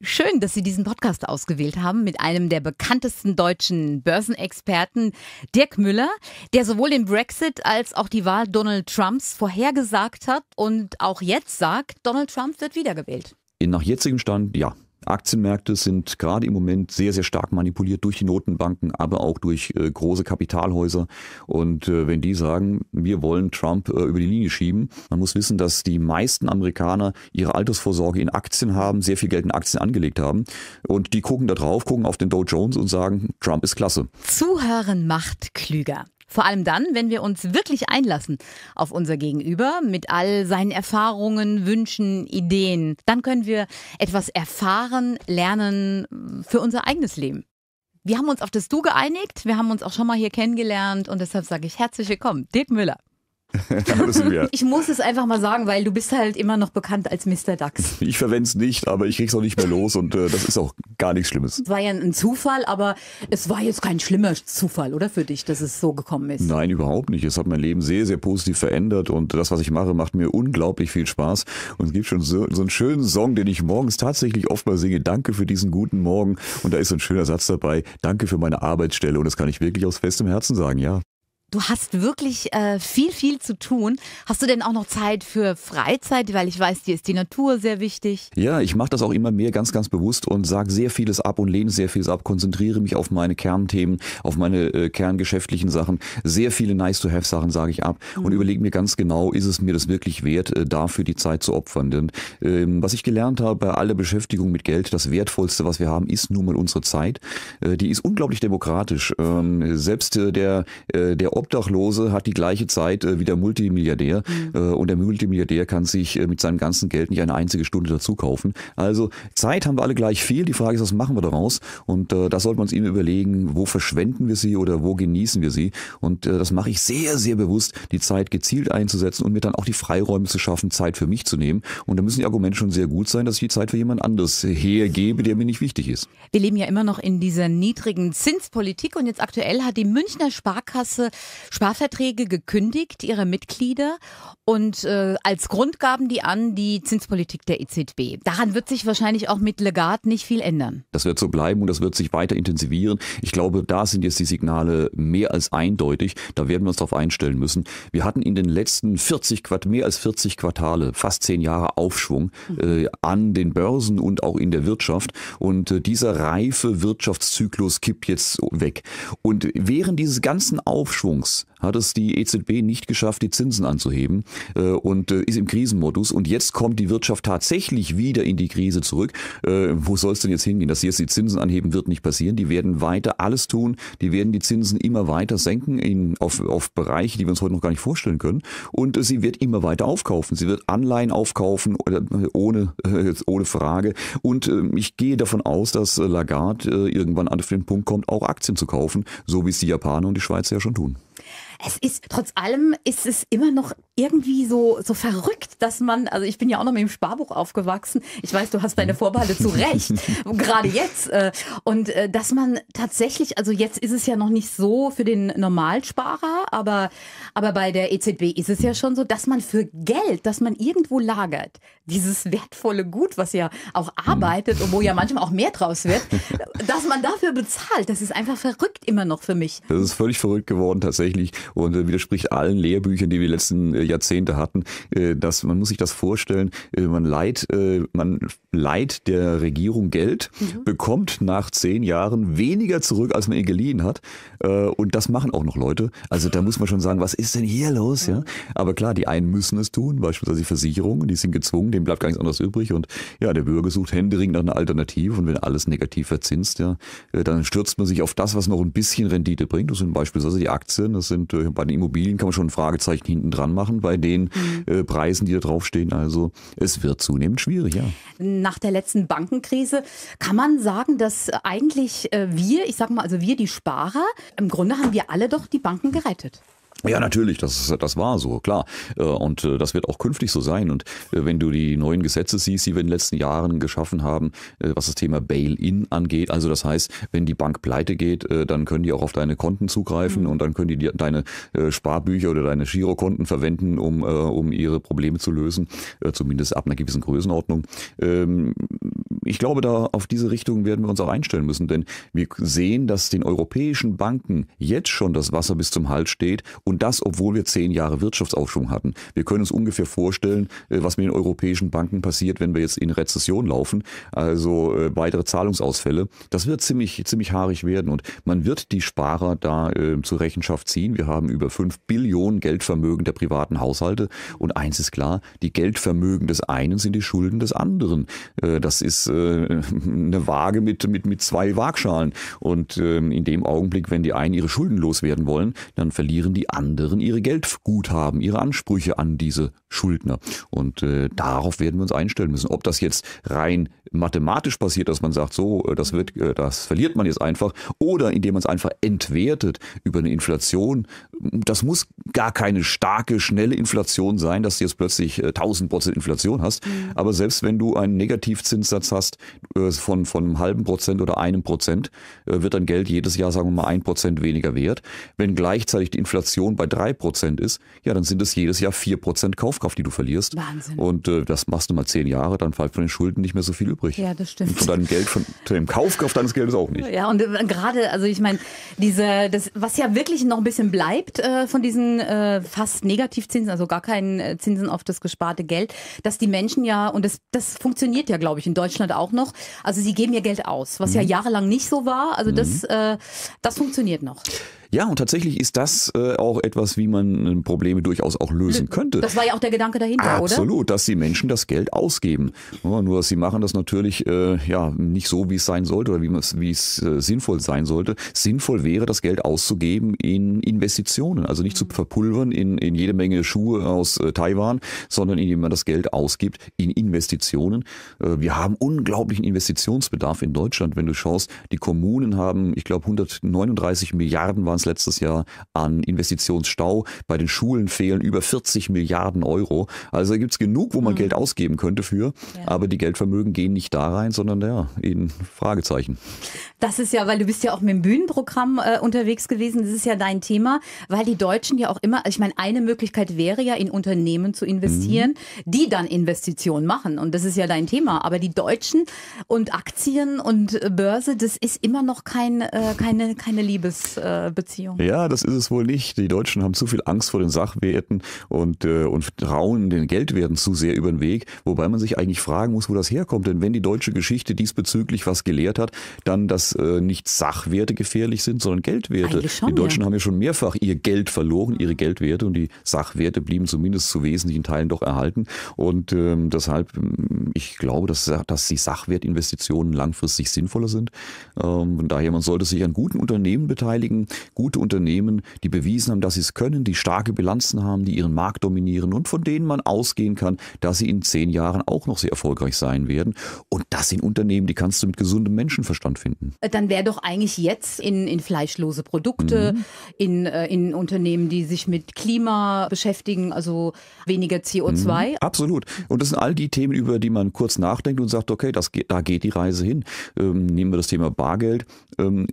Schön, dass Sie diesen Podcast ausgewählt haben mit einem der bekanntesten deutschen Börsenexperten, Dirk Müller, der sowohl den Brexit als auch die Wahl Donald Trumps vorhergesagt hat und auch jetzt sagt, Donald Trump wird wiedergewählt. In Nach jetzigem Stand ja. Aktienmärkte sind gerade im Moment sehr, sehr stark manipuliert durch die Notenbanken, aber auch durch äh, große Kapitalhäuser. Und äh, wenn die sagen, wir wollen Trump äh, über die Linie schieben, man muss wissen, dass die meisten Amerikaner ihre Altersvorsorge in Aktien haben, sehr viel Geld in Aktien angelegt haben. Und die gucken da drauf, gucken auf den Dow Jones und sagen, Trump ist klasse. Zuhören macht klüger. Vor allem dann, wenn wir uns wirklich einlassen auf unser Gegenüber mit all seinen Erfahrungen, Wünschen, Ideen. Dann können wir etwas erfahren, lernen für unser eigenes Leben. Wir haben uns auf das Du geeinigt, wir haben uns auch schon mal hier kennengelernt und deshalb sage ich herzlich willkommen, Dirk Müller. ich muss es einfach mal sagen, weil du bist halt immer noch bekannt als Mr. DAX. Ich verwende es nicht, aber ich krieg's auch nicht mehr los und äh, das ist auch gar nichts Schlimmes. Es War ja ein Zufall, aber es war jetzt kein schlimmer Zufall, oder für dich, dass es so gekommen ist? Nein, überhaupt nicht. Es hat mein Leben sehr, sehr positiv verändert und das, was ich mache, macht mir unglaublich viel Spaß. Und es gibt schon so, so einen schönen Song, den ich morgens tatsächlich oft mal singe. Danke für diesen guten Morgen. Und da ist so ein schöner Satz dabei. Danke für meine Arbeitsstelle. Und das kann ich wirklich aus festem Herzen sagen, ja. Du hast wirklich äh, viel, viel zu tun. Hast du denn auch noch Zeit für Freizeit? Weil ich weiß, dir ist die Natur sehr wichtig. Ja, ich mache das auch immer mehr ganz, ganz bewusst und sage sehr vieles ab und lehne sehr vieles ab, konzentriere mich auf meine Kernthemen, auf meine äh, kerngeschäftlichen Sachen. Sehr viele Nice-to-Have-Sachen sage ich ab mhm. und überlege mir ganz genau, ist es mir das wirklich wert, äh, dafür die Zeit zu opfern? Denn ähm, was ich gelernt habe bei aller Beschäftigung mit Geld, das Wertvollste, was wir haben, ist nun mal unsere Zeit. Äh, die ist unglaublich demokratisch. Ähm, selbst äh, der, äh, der Obdachlose hat die gleiche Zeit äh, wie der Multimilliardär mhm. Äh, und der Multimilliardär kann sich äh, mit seinem ganzen Geld nicht eine einzige Stunde dazu kaufen. Also Zeit haben wir alle gleich viel. Die Frage ist, was machen wir daraus? Und äh, da sollten wir uns eben überlegen, wo verschwenden wir sie oder wo genießen wir sie? Und äh, das mache ich sehr, sehr bewusst, die Zeit gezielt einzusetzen und mir dann auch die Freiräume zu schaffen, Zeit für mich zu nehmen. Und da müssen die Argumente schon sehr gut sein, dass ich die Zeit für jemand anderes hergebe, der mir nicht wichtig ist. Wir leben ja immer noch in dieser niedrigen Zinspolitik und jetzt aktuell hat die Münchner Sparkasse Sparverträge gekündigt, ihre Mitglieder, und äh, als Grund gaben die an die Zinspolitik der EZB. Daran wird sich wahrscheinlich auch mit Legat nicht viel ändern. Das wird so bleiben und das wird sich weiter intensivieren. Ich glaube, da sind jetzt die Signale mehr als eindeutig. Da werden wir uns darauf einstellen müssen. Wir hatten in den letzten 40 Quartalen, mehr als 40 Quartale, fast zehn Jahre Aufschwung mhm. äh, an den Börsen und auch in der Wirtschaft. Und äh, dieser reife Wirtschaftszyklus kippt jetzt weg. Und während dieses ganzen Aufschwungs Bonbons hat es die EZB nicht geschafft, die Zinsen anzuheben äh, und äh, ist im Krisenmodus. Und jetzt kommt die Wirtschaft tatsächlich wieder in die Krise zurück. Äh, wo soll es denn jetzt hingehen? Dass sie jetzt die Zinsen anheben, wird nicht passieren. Die werden weiter alles tun. Die werden die Zinsen immer weiter senken in, auf, auf Bereiche, die wir uns heute noch gar nicht vorstellen können. Und äh, sie wird immer weiter aufkaufen. Sie wird Anleihen aufkaufen, äh, ohne, äh, ohne Frage. Und ich gehe davon aus, dass Lagarde irgendwann an den Punkt kommt, auch Aktien zu kaufen, so wie es die Japaner und die Schweizer ja schon tun es ist, trotz allem ist es immer noch irgendwie so, so verrückt, dass man, also ich bin ja auch noch mit dem Sparbuch aufgewachsen. Ich weiß, du hast deine mhm. Vorbehalte zu Recht, gerade jetzt. Äh. Und äh, dass man tatsächlich, also jetzt ist es ja noch nicht so für den Normalsparer, aber, aber bei der EZB ist es ja schon so, dass man für Geld, dass man irgendwo lagert, dieses wertvolle Gut, was ja auch mhm. arbeitet und wo ja manchmal auch mehr draus wird, dass man dafür bezahlt, das ist einfach verrückt immer noch für mich. Das ist völlig verrückt geworden tatsächlich und äh, widerspricht allen Lehrbüchern, die wir letzten äh, Jahrzehnte hatten. Äh, dass, man muss sich das vorstellen, äh, man leiht, äh, man leiht der Regierung Geld, mhm. bekommt nach zehn Jahren weniger zurück, als man ihr geliehen hat. Äh, und das machen auch noch Leute. Also da muss man schon sagen, was ist denn hier los? Ja? Aber klar, die einen müssen es tun, beispielsweise die Versicherungen, die sind gezwungen, dem bleibt gar nichts anderes übrig. Und ja, der Bürger sucht händeringend nach einer Alternative und wenn alles negativ verzinst, ja, äh, dann stürzt man sich auf das, was noch ein bisschen Rendite bringt. Das sind beispielsweise die Aktien, das sind äh, bei den Immobilien kann man schon ein Fragezeichen hinten dran machen, bei den mhm. äh, Preisen, die da draufstehen. Also es wird zunehmend schwierig, ja. Nach der letzten Bankenkrise kann man sagen, dass eigentlich äh, wir, ich sag mal, also wir die Sparer, im Grunde haben wir alle doch die Banken gerettet. Ja, natürlich, das, das war so, klar. Äh, und äh, das wird auch künftig so sein. Und äh, wenn du die neuen Gesetze siehst, die wir in den letzten Jahren geschaffen haben, was das Thema Bail-in angeht, also das heißt, wenn die Bank pleite geht, dann können die auch auf deine Konten zugreifen mhm. und dann können die deine Sparbücher oder deine Girokonten verwenden, um, um ihre Probleme zu lösen, zumindest ab einer gewissen Größenordnung. Ähm, ich glaube, da auf diese Richtung werden wir uns auch einstellen müssen, denn wir sehen, dass den europäischen Banken jetzt schon das Wasser bis zum Hals steht und das, obwohl wir zehn Jahre Wirtschaftsaufschwung hatten. Wir können uns ungefähr vorstellen, äh, was mit den europäischen Banken passiert, wenn wir jetzt in Rezession laufen, also äh, weitere Zahlungsausfälle. Das wird ziemlich, ziemlich haarig werden. Und man wird die Sparer da äh, zur Rechenschaft ziehen. Wir haben über fünf Billionen Geldvermögen der privaten Haushalte. Und eins ist klar, die Geldvermögen des einen sind die Schulden des anderen. Äh, das ist äh, eine Waage mit, mit, mit zwei Waagschalen. Und ähm, in dem Augenblick, wenn die einen ihre Schulden loswerden wollen, dann verlieren die anderen ihre Geldguthaben, ihre Ansprüche an diese Schuldner. Und äh, darauf werden wir uns einstellen müssen. Ob das jetzt rein mathematisch passiert, dass man sagt, so, äh, das wird, äh, das verliert man jetzt einfach, oder indem man es einfach entwertet über eine Inflation. Das muss gar keine starke, schnelle Inflation sein, dass du jetzt plötzlich 1000 äh, Inflation hast. Mhm. Aber selbst wenn du einen Negativzinssatz hast von, von einem halben Prozent oder einem Prozent, wird dein Geld jedes Jahr, sagen wir mal, ein Prozent weniger wert. Wenn gleichzeitig die Inflation Inflation bei 3% ist, ja, dann sind es jedes Jahr 4% Kaufkraft, die du verlierst. Wahnsinn. Und äh, das machst du mal zehn Jahre, dann fällt von den Schulden nicht mehr so viel übrig. Ja, das stimmt. Und von deinem Geld, von, von dem Kaufkraft deines Geldes auch nicht. Ja, und äh, gerade, also ich meine, diese, das, was ja wirklich noch ein bisschen bleibt äh, von diesen äh, fast Negativzinsen, also gar keinen äh, Zinsen auf das gesparte Geld, dass die Menschen ja, und das, das funktioniert ja, glaube ich, in Deutschland auch noch, also sie geben ihr Geld aus, was mhm. ja jahrelang nicht so war. Also das, mhm. Äh, das funktioniert noch. Ja, und tatsächlich ist das äh, auch etwas, wie man äh, Probleme durchaus auch lösen hm, könnte. Das war ja auch der Gedanke dahinter, Absolut, oder? Absolut, dass die Menschen das Geld ausgeben. Ja, nur, dass sie machen das natürlich äh, ja nicht so, wie es sein sollte oder wie es äh, sinnvoll sein sollte. Sinnvoll wäre, das Geld auszugeben in Investitionen, also nicht zu hm. verpulvern in, in jede Menge Schuhe aus äh, Taiwan, sondern indem man das Geld ausgibt in Investitionen. Äh, wir haben unglaublichen Investitionsbedarf in Deutschland, wenn du schaust. Die Kommunen haben, ich glaube, 139 Milliarden waren es letztes Jahr an Investitionsstau. Bei den Schulen fehlen über 40 Milliarden Euro. Also gibt es genug, wo man mhm. Geld ausgeben könnte für, ja. aber die Geldvermögen gehen nicht da rein, sondern ja, in Fragezeichen. Das ist ja, weil du bist ja auch mit dem Bühnenprogramm äh, unterwegs gewesen, das ist ja dein Thema, weil die Deutschen ja auch immer, ich meine, eine Möglichkeit wäre ja, in Unternehmen zu investieren, mhm. die dann Investitionen machen und das ist ja dein Thema, aber die Deutschen und Aktien und Börse, das ist immer noch kein, äh, keine, keine Liebesbeziehung. Äh, Beziehung. Ja, das ist es wohl nicht. Die Deutschen haben zu viel Angst vor den Sachwerten und, äh, und trauen den Geldwerten zu sehr über den Weg, wobei man sich eigentlich fragen muss, wo das herkommt. Denn wenn die deutsche Geschichte diesbezüglich was gelehrt hat, dann, dass äh, nicht Sachwerte gefährlich sind, sondern Geldwerte. Schon, die Deutschen ja. haben ja schon mehrfach ihr Geld verloren, ihre Geldwerte und die Sachwerte blieben zumindest zu wesentlichen Teilen doch erhalten. Und ähm, deshalb, hm, ich glaube, dass, dass die Sachwertinvestitionen langfristig sinnvoller sind. Ähm, von daher, man sollte sich an guten Unternehmen beteiligen, gute Unternehmen, die bewiesen haben, dass sie es können, die starke Bilanzen haben, die ihren Markt dominieren und von denen man ausgehen kann, dass sie in zehn Jahren auch noch sehr erfolgreich sein werden. Und das sind Unternehmen, die kannst du mit gesundem Menschenverstand finden. Äh, dann wäre doch eigentlich jetzt in, in fleischlose Produkte, mhm. in, äh, in Unternehmen, die sich mit Klima beschäftigen, also weniger CO2. Mhm. Absolut. Und das sind all die Themen, über die man kurz nachdenkt und sagt, okay, das, da geht die Reise hin. Ähm, nehmen wir das Thema Bargeld. Ähm,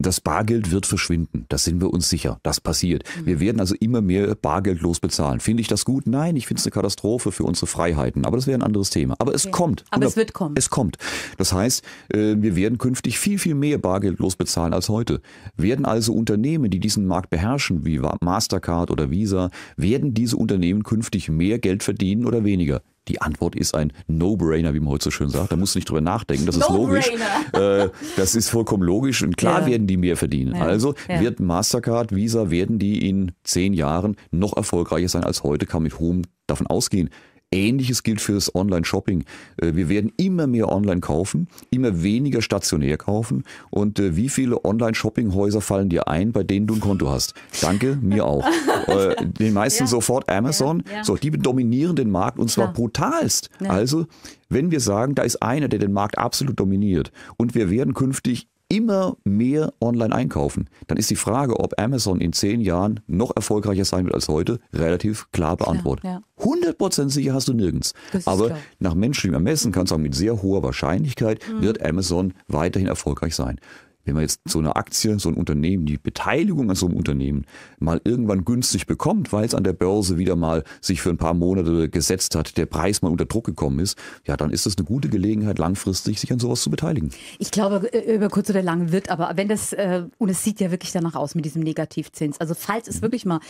das Bargeld wird verschwinden. Konten. Das sind wir uns sicher. Das passiert. Mhm. Wir werden also immer mehr Bargeld losbezahlen. Finde ich das gut? Nein, ich finde es eine Katastrophe für unsere Freiheiten. Aber das wäre ein anderes Thema. Aber es okay. kommt. Aber genau. es wird kommen. Es kommt. Das heißt, äh, wir werden künftig viel, viel mehr Bargeld losbezahlen als heute. Werden also Unternehmen, die diesen Markt beherrschen, wie Mastercard oder Visa, werden diese Unternehmen künftig mehr Geld verdienen oder weniger? Die Antwort ist ein No-Brainer, wie man heute so schön sagt. Da musst du nicht drüber nachdenken. Das ist logisch. Äh, das ist vollkommen logisch und klar ja. werden die mehr verdienen. Ja. Also ja. wird Mastercard, Visa, werden die in zehn Jahren noch erfolgreicher sein als heute, kann mit hohem davon ausgehen. Ähnliches gilt für das Online-Shopping. Äh, wir werden immer mehr online kaufen, immer weniger stationär kaufen. Und äh, wie viele online shopping häuser fallen dir ein, bei denen du ein Konto hast? Danke, mir auch. Äh, den meisten ja. sofort Amazon. Ja. Ja. So, die dominieren den Markt und zwar brutalst. Also, wenn wir sagen, da ist einer, der den Markt absolut dominiert und wir werden künftig immer mehr online einkaufen, dann ist die Frage, ob Amazon in zehn Jahren noch erfolgreicher sein wird als heute, relativ klar beantwortet. Ja, ja. 100% sicher hast du nirgends. Aber klar. nach menschlichem Ermessen kannst du sagen, mit sehr hoher Wahrscheinlichkeit mhm. wird Amazon weiterhin erfolgreich sein wenn man jetzt so eine Aktie, so ein Unternehmen, die Beteiligung an so einem Unternehmen mal irgendwann günstig bekommt, weil es an der Börse wieder mal sich für ein paar Monate gesetzt hat, der Preis mal unter Druck gekommen ist, ja, dann ist das eine gute Gelegenheit, langfristig sich an sowas zu beteiligen. Ich glaube, äh, über kurz oder lang wird aber, wenn das, äh, und es sieht ja wirklich danach aus mit diesem Negativzins, also falls es mhm. wirklich mal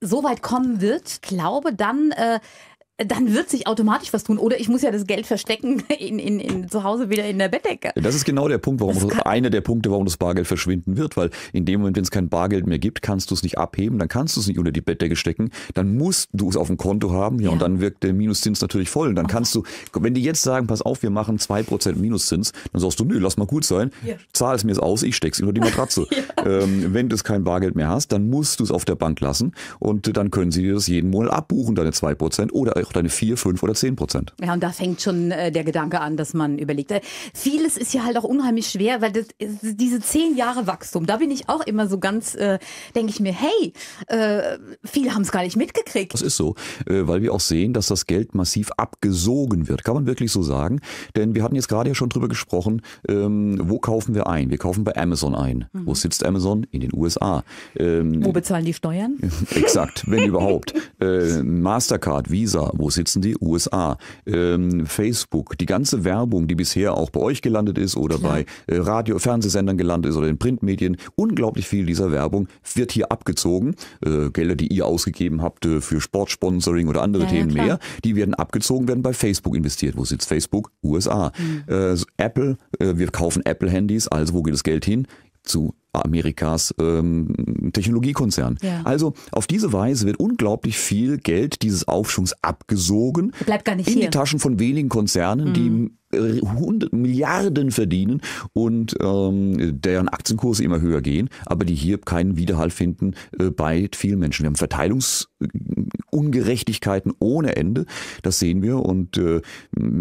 so weit kommen wird, glaube dann, äh, dann wird sich automatisch was tun. Oder ich muss ja das Geld verstecken in, in, in zu Hause wieder in der Bettdecke. das ist genau der Punkt, warum das das, einer der Punkte, warum das Bargeld verschwinden wird, weil in dem Moment, wenn es kein Bargeld mehr gibt, kannst du es nicht abheben, dann kannst du es nicht unter die Bettdecke stecken, dann musst du es auf dem Konto haben, ja, ja. und dann wirkt der Minuszins natürlich voll. Und dann oh. kannst du, wenn die jetzt sagen, pass auf, wir machen 2% Minuszins, dann sagst du, nö, lass mal gut sein, ja. zahl es mir aus, ich steck's unter die Matratze. ja. ähm, wenn du kein Bargeld mehr hast, dann musst du es auf der Bank lassen und dann können sie dir das jeden Monat abbuchen, deine 2% oder auch deine 4, 5 oder 10 Prozent. Ja, und da fängt schon äh, der Gedanke an, dass man überlegt. Äh, vieles ist ja halt auch unheimlich schwer, weil das, äh, diese 10 Jahre Wachstum, da bin ich auch immer so ganz, äh, denke ich mir, hey, äh, viele haben es gar nicht mitgekriegt. Das ist so, äh, weil wir auch sehen, dass das Geld massiv abgesogen wird. Kann man wirklich so sagen? Denn wir hatten jetzt gerade ja schon drüber gesprochen, ähm, wo kaufen wir ein? Wir kaufen bei Amazon ein. Mhm. Wo sitzt Amazon? In den USA. Ähm, wo bezahlen die Steuern? Exakt, wenn überhaupt. Äh, Mastercard, Visa, wo sitzen die? USA. Ähm, Facebook, die ganze Werbung, die bisher auch bei euch gelandet ist oder Klar. bei äh, Radio, Fernsehsendern gelandet ist oder in Printmedien, unglaublich viel dieser Werbung wird hier abgezogen. Äh, Gelder, die ihr ausgegeben habt äh, für Sportsponsoring oder andere ja, Themen ja, mehr, die werden abgezogen, werden bei Facebook investiert. Wo sitzt Facebook? USA. Mhm. Äh, Apple, äh, wir kaufen Apple-Handys, also wo geht das Geld hin? zu Amerikas ähm, Technologiekonzern. Ja. Also auf diese Weise wird unglaublich viel Geld dieses Aufschwungs abgesogen. Bleibt gar nicht in hier. die Taschen von wenigen Konzernen, mhm. die Hund Milliarden verdienen und ähm, deren Aktienkurse immer höher gehen, aber die hier keinen Widerhall finden äh, bei vielen Menschen. Wir haben Verteilungsungerechtigkeiten ohne Ende, das sehen wir. Und äh,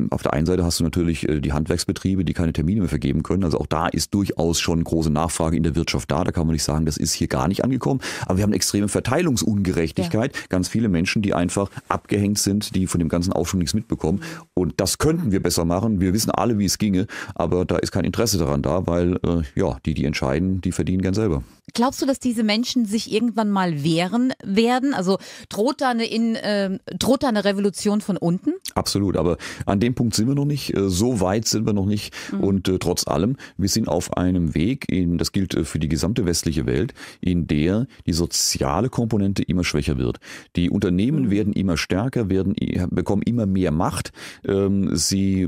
auf der einen Seite hast du natürlich äh, die Handwerksbetriebe, die keine Termine mehr vergeben können. Also auch da ist durchaus schon große Nachfrage in der Wirtschaft da. Da kann man nicht sagen, das ist hier gar nicht angekommen. Aber wir haben extreme Verteilungsungerechtigkeit. Ja. Ganz viele Menschen, die einfach abgehängt sind, die von dem ganzen Aufschwung nichts mitbekommen. Mhm. Und das könnten wir besser machen. Wir wir wissen alle, wie es ginge, aber da ist kein Interesse daran da, weil äh, ja, die, die entscheiden, die verdienen gern selber. Glaubst du, dass diese Menschen sich irgendwann mal wehren werden? Also droht da eine, in, äh, droht da eine Revolution von unten? Absolut, aber an dem Punkt sind wir noch nicht. Äh, so weit sind wir noch nicht. Mhm. Und äh, trotz allem, wir sind auf einem Weg, in, das gilt äh, für die gesamte westliche Welt, in der die soziale Komponente immer schwächer wird. Die Unternehmen mhm. werden immer stärker, werden, äh, bekommen immer mehr Macht. Ähm, sie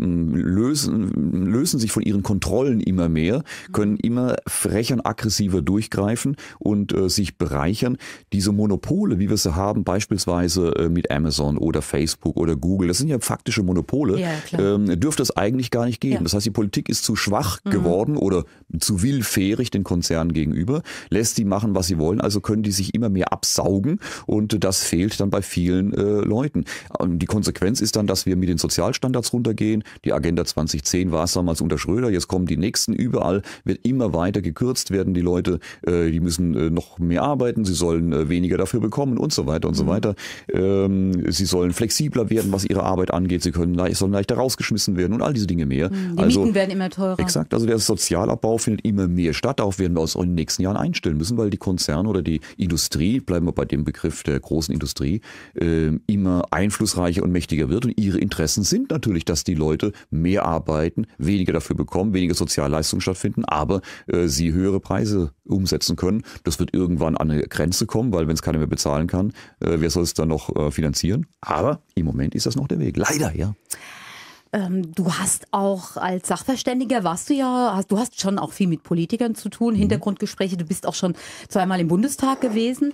lösen, lösen sich von ihren Kontrollen immer mehr, mhm. können immer frecher und aggressiver durchgreifen und äh, sich bereichern. Diese Monopole, wie wir sie haben, beispielsweise äh, mit Amazon oder Facebook oder Google, das sind ja faktische Monopole, ja, ähm, dürfte es eigentlich gar nicht geben. Ja. Das heißt, die Politik ist zu schwach mhm. geworden oder zu willfährig den Konzernen gegenüber, lässt sie machen, was sie wollen, also können die sich immer mehr absaugen und das fehlt dann bei vielen äh, Leuten. Die Konsequenz ist dann, dass wir mit den Sozialstandards runtergehen, die Agenda Agenda 2010 war es damals unter Schröder, jetzt kommen die nächsten, überall wird immer weiter gekürzt, werden die Leute, äh, die müssen äh, noch mehr arbeiten, sie sollen äh, weniger dafür bekommen und so weiter und mhm. so weiter. Ähm, sie sollen flexibler werden, was ihre Arbeit angeht, sie können leicht, sollen leichter rausgeschmissen werden und all diese Dinge mehr. Mhm. Die also, Mieten werden immer teurer. Exakt, also der Sozialabbau findet immer mehr statt, darauf werden wir uns in den nächsten Jahren einstellen müssen, weil die Konzerne oder die Industrie, bleiben wir bei dem Begriff der großen Industrie, ähm, immer einflussreicher und mächtiger wird und ihre Interessen sind natürlich, dass die Leute mehr arbeiten, weniger dafür bekommen, weniger Sozialleistungen stattfinden, aber äh, sie höhere Preise umsetzen können. Das wird irgendwann an eine Grenze kommen, weil wenn es keiner mehr bezahlen kann, äh, wer soll es dann noch äh, finanzieren? Aber im Moment ist das noch der Weg. Leider, ja. Ähm, du hast auch als Sachverständiger warst du ja, hast, du hast schon auch viel mit Politikern zu tun, mhm. Hintergrundgespräche, du bist auch schon zweimal im Bundestag gewesen.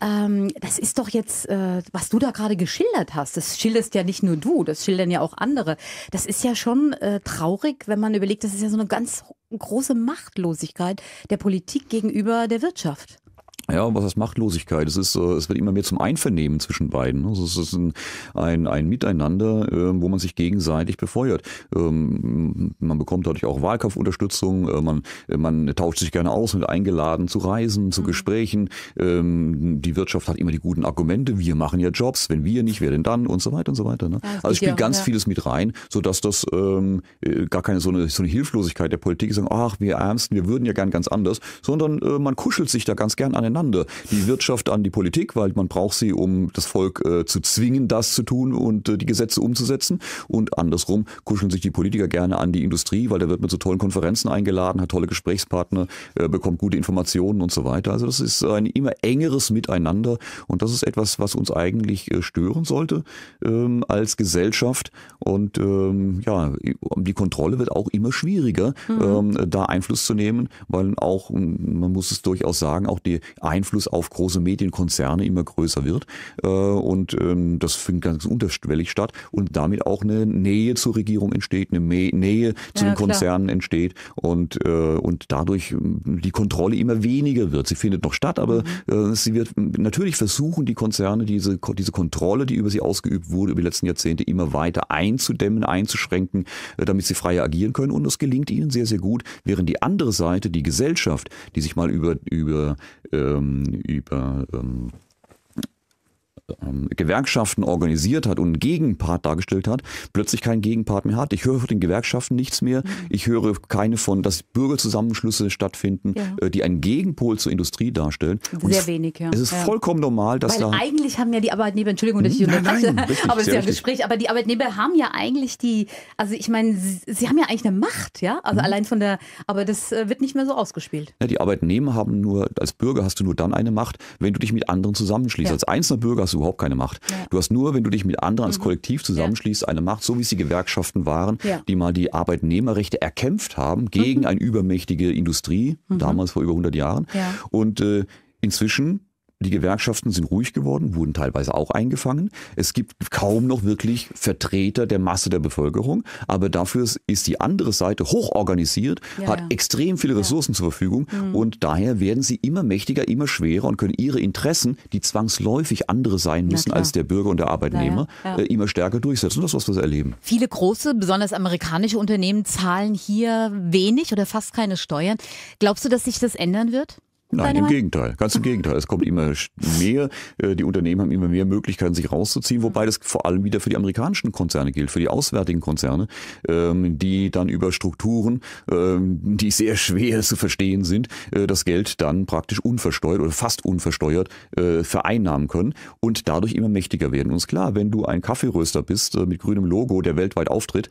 Ähm, das ist doch jetzt, äh, was du da gerade geschildert hast, das schilderst ja nicht nur du, das schildern ja auch andere. Das ist ja schon äh, traurig, wenn man überlegt, das ist ja so eine ganz große Machtlosigkeit der Politik gegenüber der Wirtschaft ja, was heißt Machtlosigkeit? Es ist, äh, es wird immer mehr zum Einvernehmen zwischen beiden. Also es ist ein, ein, ein Miteinander, äh, wo man sich gegenseitig befeuert. Ähm, man bekommt dadurch auch Wahlkampfunterstützung. Äh, man, äh, man tauscht sich gerne aus und eingeladen zu Reisen, zu mhm. Gesprächen. Ähm, die Wirtschaft hat immer die guten Argumente. Wir machen ja Jobs. Wenn wir nicht, wer denn dann? Und so weiter und so weiter. Ne? also es spielt ganz ja. vieles mit rein, sodass das ähm, äh, gar keine so eine, so eine Hilflosigkeit der Politik ist. Ach, wir Ärmsten, wir würden ja gern ganz anders. Sondern äh, man kuschelt sich da ganz gern aneinander auseinander. Die Wirtschaft an die Politik, weil man braucht sie, um das Volk äh, zu zwingen, das zu tun und äh, die Gesetze umzusetzen. Und andersrum kuscheln sich die Politiker gerne an die Industrie, weil da wird man zu tollen Konferenzen eingeladen, hat tolle Gesprächspartner, äh, bekommt gute Informationen und so weiter. Also das ist ein immer engeres Miteinander und das ist etwas, was uns eigentlich äh, stören sollte ähm, als Gesellschaft. Und ähm, ja, die Kontrolle wird auch immer schwieriger, mhm. ähm, da Einfluss zu nehmen, weil auch, man muss es durchaus sagen, auch die Einfluss auf große Medienkonzerne immer größer wird. Äh, und ähm, das findet ganz unterschwellig statt und damit auch eine Nähe zur Regierung entsteht, eine Nähe zu ja, den Konzernen klar. entsteht und, äh, und dadurch ähm, die Kontrolle immer weniger wird. Sie findet noch statt, aber mhm. äh, sie wird natürlich versuchen, die Konzerne diese, diese Kontrolle, die über sie ausgeübt wurde, über die letzten Jahrzehnte immer weiter einzudämmen, einzuschränken, äh, damit sie freier agieren können. Und das gelingt ihnen sehr, sehr gut, während die andere Seite, die Gesellschaft, die sich mal über, über äh, ähm, über ähm, ähm, Gewerkschaften organisiert hat und einen Gegenpart dargestellt hat, plötzlich keinen Gegenpart mehr hat. Ich höre von den Gewerkschaften nichts mehr. Mhm. Ich höre keine von, dass Bürgerzusammenschlüsse stattfinden, ja. äh, die einen Gegenpol zur Industrie darstellen. Und Sehr wenig, ja. Es ist ja. vollkommen normal, dass Weil da. Eigentlich haben ja die Arbeitnehmer, Entschuldigung, dass ich unterbreche, aber es ist ja ein Gespräch, aber die Arbeitnehmer haben ja eigentlich die, also ich meine, sie, sie haben ja eigentlich eine Macht, ja? Also mhm. allein von der, aber das äh, wird nicht mehr so ausgespielt. Ja, die Arbeitnehmer haben nur, als Bürger hast du nur dann eine Macht, wenn du dich mit anderen zusammenschließt. Als einzelner Bürger hast du du überhaupt keine Macht. Ja. Du hast nur, wenn du dich mit anderen als mhm. Kollektiv zusammenschließt, eine Macht, so wie es die Gewerkschaften waren, ja. die mal die Arbeitnehmerrechte erkämpft haben gegen mhm. eine übermächtige Industrie, mhm. damals vor über 100 Jahren. Ja. Und äh, inzwischen die Gewerkschaften sind ruhig geworden, wurden teilweise auch eingefangen. Es gibt kaum noch wirklich Vertreter der Masse der Bevölkerung, aber dafür ist die andere Seite hochorganisiert, ja, hat ja. extrem viele Ressourcen ja. zur Verfügung mhm. und daher werden sie immer mächtiger, immer schwerer und können ihre Interessen, die zwangsläufig andere sein müssen als der Bürger und der Arbeitnehmer, äh, immer stärker durchsetzen. Das ist, was wir erleben. Viele große, besonders amerikanische Unternehmen zahlen hier wenig oder fast keine Steuern. Glaubst du, dass sich das ändern wird? Nein, im Gegenteil. Ganz im Gegenteil. Es kommt immer mehr, äh, die Unternehmen haben immer mehr Möglichkeiten, sich rauszuziehen, wobei mhm. das vor allem wieder für die amerikanischen Konzerne gilt, für die auswärtigen Konzerne, ähm, die dann über Strukturen, ähm, die sehr schwer zu verstehen sind, äh, das Geld dann praktisch unversteuert oder fast unversteuert äh, vereinnahmen können und dadurch immer mächtiger werden. Und ist klar, wenn du ein Kaffeeröster bist mit grünem Logo, der weltweit auftritt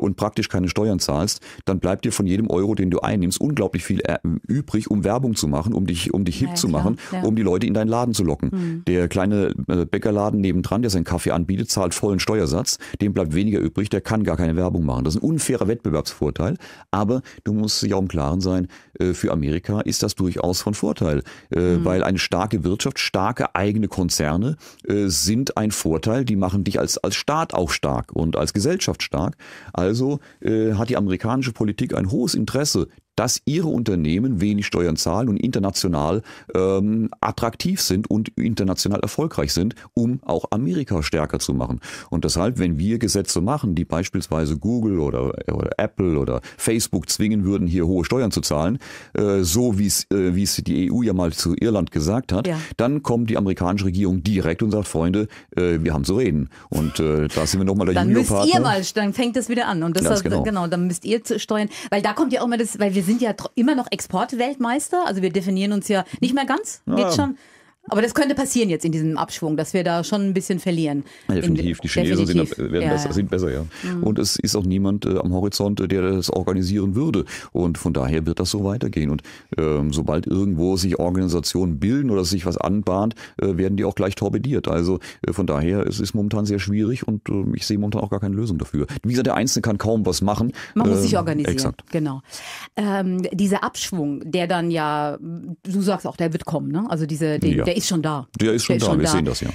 und praktisch keine Steuern zahlst, dann bleibt dir von jedem Euro, den du einnimmst, unglaublich viel übrig, um Werbung zu machen, um dich, um dich hip ja, zu machen, ja. um die Leute in deinen Laden zu locken. Mhm. Der kleine äh, Bäckerladen nebendran, der seinen Kaffee anbietet, zahlt vollen Steuersatz, dem bleibt weniger übrig, der kann gar keine Werbung machen. Das ist ein unfairer Wettbewerbsvorteil, aber du musst ja auch im Klaren sein, äh, für Amerika ist das durchaus von Vorteil, äh, mhm. weil eine starke Wirtschaft, starke eigene Konzerne sind ein Vorteil, die machen dich als, als Staat auch stark und als Gesellschaft stark. Also hat die amerikanische Politik ein hohes Interesse, dass ihre Unternehmen wenig Steuern zahlen und international ähm, attraktiv sind und international erfolgreich sind, um auch Amerika stärker zu machen. Und deshalb, wenn wir Gesetze machen, die beispielsweise Google oder, oder Apple oder Facebook zwingen würden, hier hohe Steuern zu zahlen, äh, so wie es äh, die EU ja mal zu Irland gesagt hat, ja. dann kommt die amerikanische Regierung direkt und sagt, Freunde, äh, wir haben zu reden. Und äh, da sind wir nochmal der Dann müsst ihr mal, dann fängt das wieder an. Und das, genau. genau, dann müsst ihr steuern, weil da kommt ja auch immer das, weil wir sind ja immer noch Exportweltmeister. Also wir definieren uns ja nicht mehr ganz. Geht ja, schon. Aber das könnte passieren jetzt in diesem Abschwung, dass wir da schon ein bisschen verlieren. Ja, definitiv. Die Chinesen definitiv. Sind, ja. besser, sind, besser, ja. Mhm. Und es ist auch niemand äh, am Horizont, äh, der das organisieren würde. Und von daher wird das so weitergehen. Und ähm, sobald irgendwo sich Organisationen bilden oder sich was anbahnt, äh, werden die auch gleich torpediert. Also äh, von daher es ist momentan sehr schwierig und ähm, ich sehe momentan auch gar keine Lösung dafür. Wie gesagt, der Einzelne kann kaum was machen. Man muss sich ähm, organisieren. Exakt. Genau. Ähm, dieser Abschwung, der dann ja, du sagst auch, der wird kommen. Ne? Also diese, den, ja. der ist schon da. Der ist schon der da, ist schon wir da. sehen das ja.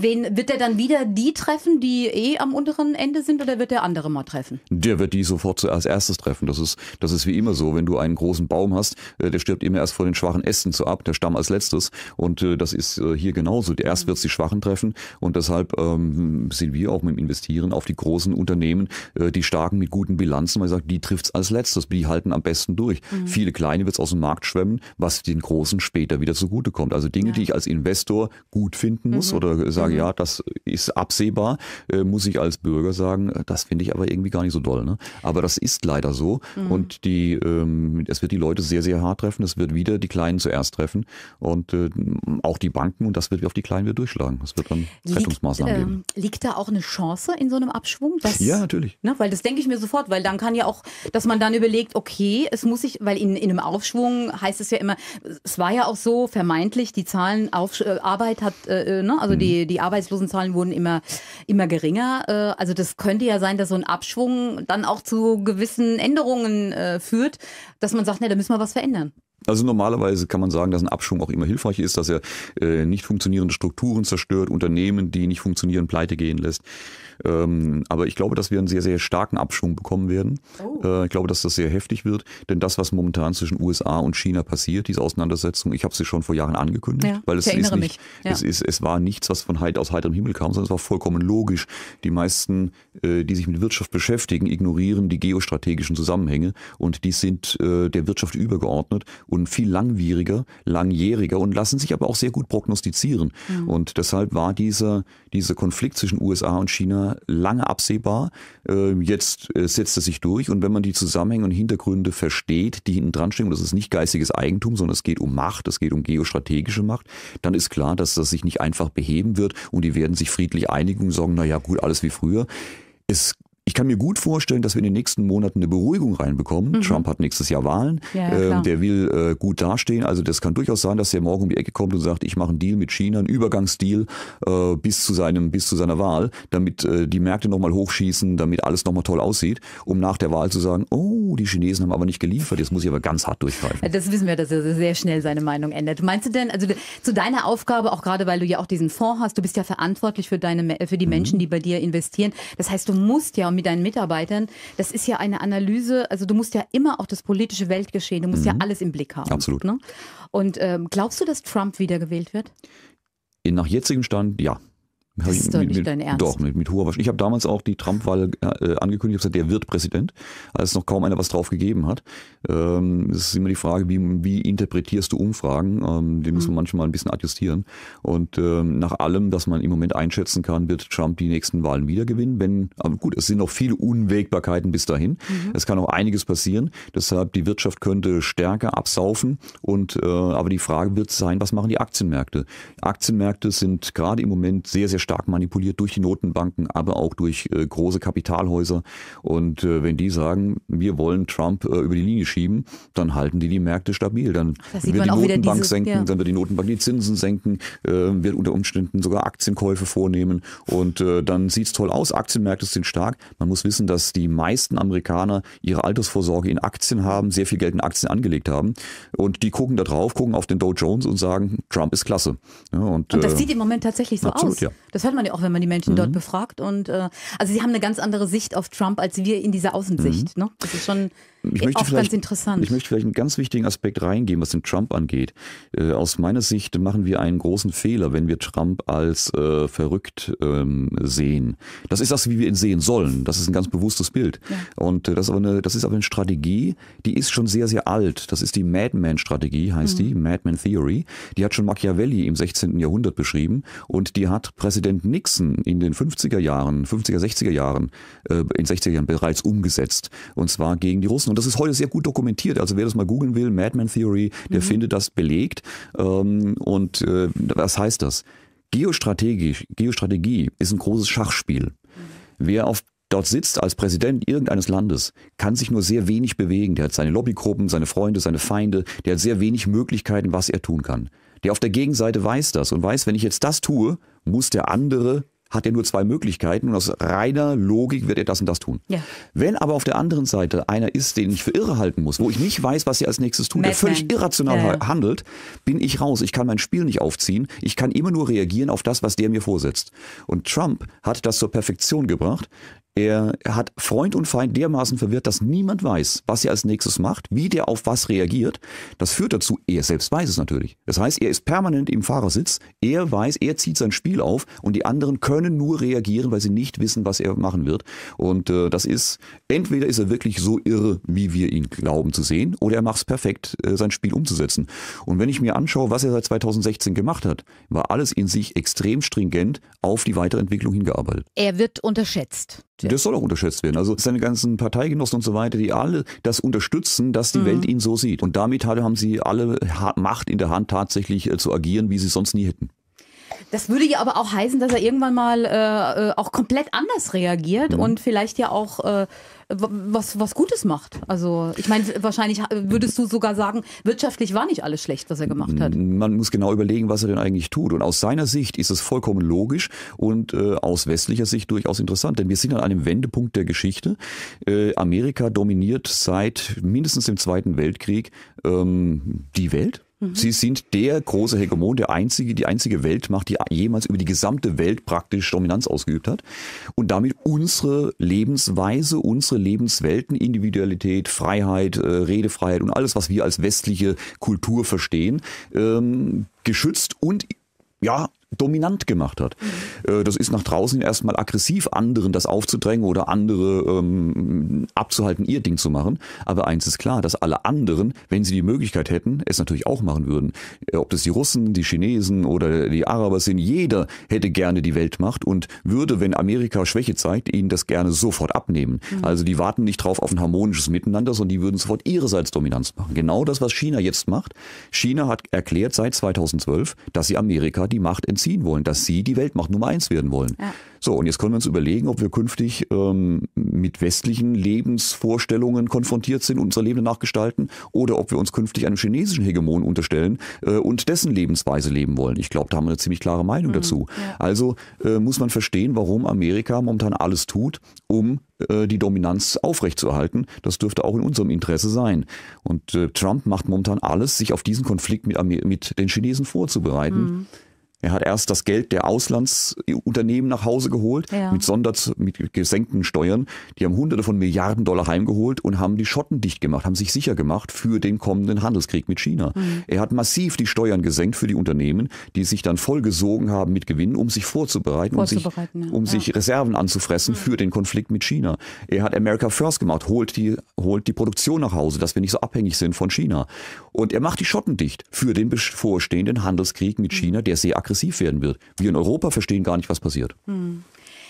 Wen, wird er dann wieder die treffen, die eh am unteren Ende sind oder wird der andere mal treffen? Der wird die sofort als erstes treffen. Das ist, das ist wie immer so. Wenn du einen großen Baum hast, äh, der stirbt immer erst vor den schwachen Ästen zu ab, der Stamm als letztes. Und äh, das ist äh, hier genauso. Erst mhm. wird es die Schwachen treffen und deshalb ähm, sind wir auch mit dem Investieren auf die großen Unternehmen, die starken mit guten Bilanzen, weil ich sage, die trifft es als letztes, die halten am besten durch. Mhm. Viele kleine wird es aus dem Markt schwemmen, was den großen später wieder zugutekommt. Also Dinge, ja. die ich als Investor gut finden muss mhm. oder sage, mhm. ja, das ist absehbar, äh, muss ich als Bürger sagen, äh, das finde ich aber irgendwie gar nicht so doll. Ne? Aber das ist leider so mhm. und die, ähm, es wird die Leute sehr, sehr hart treffen. Es wird wieder die Kleinen zuerst treffen und äh, auch die Banken und das wird auf die Kleinen wieder durchschlagen. Das wird dann liegt, Rettungsmaßnahmen ähm, geben. Liegt da auch eine Chance in so einem Abschwung? Dass, ja, natürlich. Ne, weil das denke ich mir sofort, weil dann kann ja auch, dass man dann überlegt, okay, es muss sich, weil in, in einem Aufschwung heißt es ja immer, es war ja auch so vermeintlich, die Zahlen sozialen Auf äh, Arbeit hat, äh, äh ne? also mhm. die, die Arbeitslosenzahlen wurden immer, immer geringer. Äh, also das könnte ja sein, dass so ein Abschwung dann auch zu gewissen Änderungen äh, führt, dass man sagt, ne, da müssen wir was verändern. Also normalerweise kann man sagen, dass ein Abschwung auch immer hilfreich ist, dass er äh, nicht funktionierende Strukturen zerstört, Unternehmen, die nicht funktionieren, pleite gehen lässt. Ähm, aber ich glaube, dass wir einen sehr, sehr starken Abschwung bekommen werden. Oh. Äh, ich glaube, dass das sehr heftig wird, denn das, was momentan zwischen USA und China passiert, diese Auseinandersetzung, ich habe sie schon vor Jahren angekündigt, ja, weil es ist nicht, ja. es ist, es war nichts, was von heit, aus heiterem Himmel kam, sondern es war vollkommen logisch. Die meisten, äh, die sich mit Wirtschaft beschäftigen, ignorieren die geostrategischen Zusammenhänge und die sind äh, der Wirtschaft übergeordnet und viel langwieriger, langjähriger und lassen sich aber auch sehr gut prognostizieren. Mhm. Und deshalb war dieser, dieser Konflikt zwischen USA und China lange absehbar. Ähm, jetzt äh, setzt er sich durch und wenn man die Zusammenhänge und Hintergründe versteht, die hinten dran stehen, und das ist nicht geistiges Eigentum, sondern es geht um Macht, es geht um geostrategische Macht, dann ist klar, dass das sich nicht einfach beheben wird und die werden sich friedlich einigen und sagen, naja gut, alles wie früher. Es ich kann mir gut vorstellen, dass wir in den nächsten Monaten eine Beruhigung reinbekommen. Mhm. Trump hat nächstes Jahr Wahlen. Ja, äh, der will äh, gut dastehen. Also das kann durchaus sein, dass er morgen um die Ecke kommt und sagt, ich mache einen Deal mit China, einen Übergangsdeal äh, bis zu seinem, bis zu seiner Wahl, damit äh, die Märkte nochmal hochschießen, damit alles nochmal toll aussieht, um nach der Wahl zu sagen, oh, die Chinesen haben aber nicht geliefert, jetzt muss ich aber ganz hart durchgreifen. Das wissen wir, dass er sehr schnell seine Meinung ändert. Meinst du denn, also zu deiner Aufgabe, auch gerade weil du ja auch diesen Fonds hast, du bist ja verantwortlich für deine für die mhm. Menschen, die bei dir investieren. Das heißt, du musst ja um mit deinen Mitarbeitern, das ist ja eine Analyse, also du musst ja immer auch das politische Weltgeschehen, du musst mhm. ja alles im Blick haben. Absolut. Ne? Und ähm, glaubst du, dass Trump wiedergewählt wird? Nach jetzigem Stand ja. Das ist doch nicht mit, dein Ernst. Doch, mit, mit hoher Wahrscheinlichkeit. Ich habe damals auch die Trump-Wahl äh, angekündigt, habe gesagt, der wird Präsident, als noch kaum einer was drauf gegeben hat. Ähm, ist immer die Frage, wie, wie interpretierst du Umfragen? Ähm, den mhm. muss manchmal ein bisschen adjustieren. Und ähm, nach allem, dass man im Moment einschätzen kann, wird Trump die nächsten Wahlen wieder gewinnen. Wenn, aber gut, es sind noch viele Unwägbarkeiten bis dahin. Mhm. Es kann auch einiges passieren. Deshalb, die Wirtschaft könnte stärker absaufen. Und, äh, aber die Frage wird sein, was machen die Aktienmärkte? Aktienmärkte sind gerade im Moment sehr, sehr stark manipuliert durch die Notenbanken, aber auch durch äh, große Kapitalhäuser. Und äh, wenn die sagen, wir wollen Trump äh, über die Linie schieben, dann halten die die Märkte stabil. Dann das wenn wir die Notenbank diese, senken, ja. dann wird die Notenbank die Zinsen senken, äh, wird unter Umständen sogar Aktienkäufe vornehmen und äh, dann sieht's toll aus. Aktienmärkte sind stark. Man muss wissen, dass die meisten Amerikaner ihre Altersvorsorge in Aktien haben, sehr viel Geld in Aktien angelegt haben und die gucken da drauf, gucken auf den Dow Jones und sagen, Trump ist klasse. Ja, und, und, das äh, sieht im Moment tatsächlich so absolut, aus. Ja. Das hört man ja auch, wenn man die Menschen mhm. dort befragt. Und äh, also sie haben eine ganz andere Sicht auf Trump als wir in dieser Außensicht. Mhm. Ne? Das ist schon ich möchte auch ganz interessant. Ich möchte vielleicht einen ganz wichtigen Aspekt reingehen, was den Trump angeht. Äh, aus meiner Sicht machen wir einen großen Fehler, wenn wir Trump als äh, verrückt ähm, sehen. Das ist das, wie wir ihn sehen sollen. Das ist ein ganz bewusstes Bild. Ja. Und äh, das, ist aber eine, das ist aber eine Strategie, die ist schon sehr, sehr alt. Das ist die Madman-Strategie, heißt mhm. die, Madman Theory. Die hat schon Machiavelli im 16. Jahrhundert beschrieben und die hat Präsident Nixon in den 50er Jahren, 50er, 60er Jahren, äh, in 60er Jahren bereits umgesetzt. Und zwar gegen die Russen Und und das ist heute sehr gut dokumentiert. Also wer das mal googeln will, Madman Theory, der mhm. findet das belegt. Ähm, und äh, was heißt das? Geostrategisch, Geostrategie ist ein großes Schachspiel. Wer auf dort sitzt als Präsident irgendeines Landes, kann sich nur sehr wenig bewegen. Der hat seine Lobbygruppen, seine Freunde, seine Feinde. Der hat sehr wenig Möglichkeiten, was er tun kann. Der auf der Gegenseite weiß das und weiß, wenn ich jetzt das tue, muss der andere hat er nur zwei Möglichkeiten und aus reiner Logik wird er das und das tun. Ja. Wenn aber auf der anderen Seite einer ist, den ich für irre halten muss, wo ich nicht weiß, was er als nächstes tut, der völlig irrational ja. handelt, bin ich raus. Ich kann mein Spiel nicht aufziehen. Ich kann immer nur reagieren auf das, was der mir vorsetzt. Und Trump hat das zur Perfektion gebracht, er hat Freund und Feind dermaßen verwirrt, dass niemand weiß, was er als nächstes macht, wie der auf was reagiert. Das führt dazu, er selbst weiß es natürlich. Das heißt, er ist permanent im Fahrersitz, er weiß, er zieht sein Spiel auf und die anderen können nur reagieren, weil sie nicht wissen, was er machen wird. Und äh, das ist, entweder ist er wirklich so irre, wie wir ihn glauben zu sehen, oder er macht es perfekt, äh, sein Spiel umzusetzen. Und wenn ich mir anschaue, was er seit 2016 gemacht hat, war alles in sich extrem stringent auf die Weiterentwicklung hingearbeitet. Er wird unterschätzt. Ja. Das soll auch unterschätzt werden. Also seine ganzen Parteigenossen und so weiter, die alle das unterstützen, dass die mhm. Welt ihn so sieht. Und damit haben sie alle Macht in der Hand, tatsächlich äh, zu agieren, wie sie sonst nie hätten. Das würde ja aber auch heißen, dass er irgendwann mal äh, äh auch komplett anders reagiert mhm. und vielleicht ja auch äh, was, was Gutes macht. Also ich meine, wahrscheinlich äh, würdest du sogar sagen, wirtschaftlich war nicht alles schlecht, was er gemacht hat. Man muss genau überlegen, was er denn eigentlich tut. Und aus seiner Sicht ist es vollkommen logisch und äh, aus westlicher Sicht durchaus interessant, denn wir sind an einem Wendepunkt der Geschichte. Äh, Amerika dominiert seit mindestens dem Zweiten Weltkrieg ähm, die Welt Mhm. Sie sind der große Hegemon, der einzige, die einzige Weltmacht, die jemals über die gesamte Welt praktisch Dominanz ausgeübt hat und damit unsere Lebensweise, unsere Lebenswelten, Individualität, Freiheit, äh, Redefreiheit und alles, was wir als westliche Kultur verstehen, ähm, geschützt und ja, dominant gemacht hat. Mhm. Äh, das ist nach draußen erstmal aggressiv, anderen das aufzudrängen oder andere ähm, abzuhalten, ihr Ding zu machen. Aber eins ist klar, dass alle anderen, wenn sie die Möglichkeit hätten, es natürlich auch machen würden. Äh, ob das die Russen, die Chinesen oder die Araber sind, jeder hätte gerne die Weltmacht und würde, wenn Amerika Schwäche zeigt, ihnen das gerne sofort abnehmen. Mhm. Also die warten nicht drauf auf ein harmonisches Miteinander, sondern die würden sofort ihrerseits Dominanz machen. Genau das, was China jetzt macht. China hat erklärt seit 2012, dass sie Amerika die Macht entziehen wollen, dass sie die Weltmacht Nummer eins werden wollen. Ja. So, und jetzt können wir uns überlegen, ob wir künftig ähm, mit westlichen Lebensvorstellungen konfrontiert sind und unser Leben nachgestalten, oder ob wir uns künftig einem chinesischen Hegemon unterstellen äh, und dessen Lebensweise leben wollen. Ich glaube, da haben wir eine ziemlich klare Meinung mhm. dazu. Ja. Also äh, muss man verstehen, warum Amerika momentan alles tut, um äh, die Dominanz aufrechtzuerhalten. Das dürfte auch in unserem Interesse sein. Und äh, Trump macht momentan alles, sich auf diesen Konflikt mit, mit den Chinesen vorzubereiten. Mhm. Er hat erst das Geld der Auslandsunternehmen nach Hause geholt, ja. mit, Sonder mit gesenkten Steuern. Die haben hunderte von Milliarden Dollar heimgeholt und haben die Schotten dicht gemacht, haben sich sicher gemacht für den kommenden Handelskrieg mit China. Mhm. Er hat massiv die Steuern gesenkt für die Unternehmen, die sich dann vollgesogen haben mit Gewinnen, um sich vorzubereiten, vorzubereiten um, sich, ja. um sich, Reserven anzufressen mhm. für den Konflikt mit China. Er hat America First gemacht, holt die, holt die Produktion nach Hause, dass wir nicht so abhängig sind von China. Und er macht die Schotten dicht für den bevorstehenden Handelskrieg mit China, der sehr aggressiv werden wird. Wir in Europa verstehen gar nicht, was passiert. Mhm.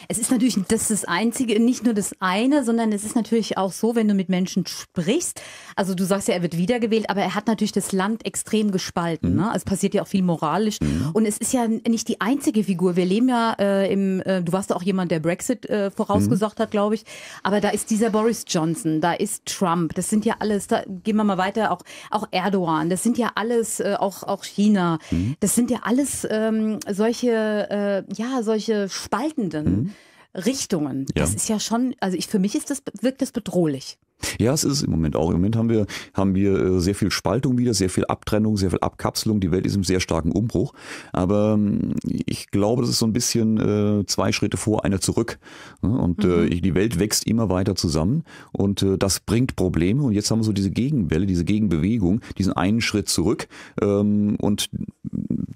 Es ist natürlich das, das Einzige, nicht nur das eine, sondern es ist natürlich auch so, wenn du mit Menschen sprichst. Also du sagst ja, er wird wiedergewählt, aber er hat natürlich das Land extrem gespalten. Mhm. Ne? Also es passiert ja auch viel moralisch. Mhm. Und es ist ja nicht die einzige Figur. Wir leben ja äh, im, äh, du warst ja auch jemand, der Brexit äh, vorausgesagt mhm. hat, glaube ich. Aber da ist dieser Boris Johnson, da ist Trump, das sind ja alles, da gehen wir mal weiter, auch, auch Erdogan, das sind ja alles, äh, auch, auch China, mhm. das sind ja alles ähm, solche, äh, ja, solche Spaltenden. Mhm. Richtungen. Ja. Das ist ja schon, also ich, für mich ist das, wirkt das bedrohlich. Ja, es ist im Moment auch. Im Moment haben wir, haben wir äh, sehr viel Spaltung wieder, sehr viel Abtrennung, sehr viel Abkapselung. Die Welt ist im sehr starken Umbruch. Aber ähm, ich glaube, das ist so ein bisschen äh, zwei Schritte vor, einer zurück. Und äh, mhm. die Welt wächst immer weiter zusammen und das bringt Probleme. Und jetzt haben wir so diese Gegenwelle, diese Gegenbewegung, diesen einen Schritt zurück. Ähm, und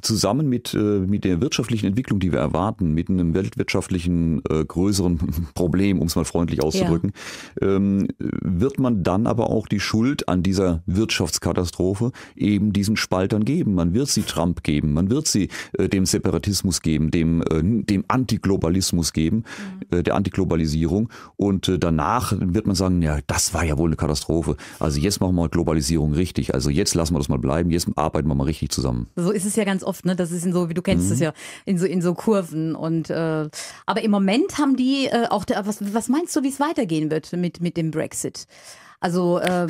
zusammen mit, äh, mit der wirtschaftlichen Entwicklung, die wir erwarten, mit einem weltwirtschaftlichen äh, größeren Problem, um es mal freundlich auszudrücken, ja. ähm, wird man dann aber auch die Schuld an dieser Wirtschaftskatastrophe eben diesen Spaltern geben. Man wird sie Trump geben, man wird sie äh, dem Separatismus geben, dem, äh, dem Antiglobalismus geben, mhm. Äh, der Antiglobalisierung. Und äh, danach wird man sagen, ja, das war ja wohl eine Katastrophe. Also jetzt machen wir Globalisierung richtig. Also jetzt lassen wir das mal bleiben, jetzt arbeiten wir mal richtig zusammen. So ist es ja ganz oft, ne? Das ist in so, wie du kennst es mhm. ja, in so, in so Kurven. Und äh, aber im Moment haben die äh, auch, der, was, was meinst du, wie es weitergehen wird mit, mit dem Brexit? Also, ähm,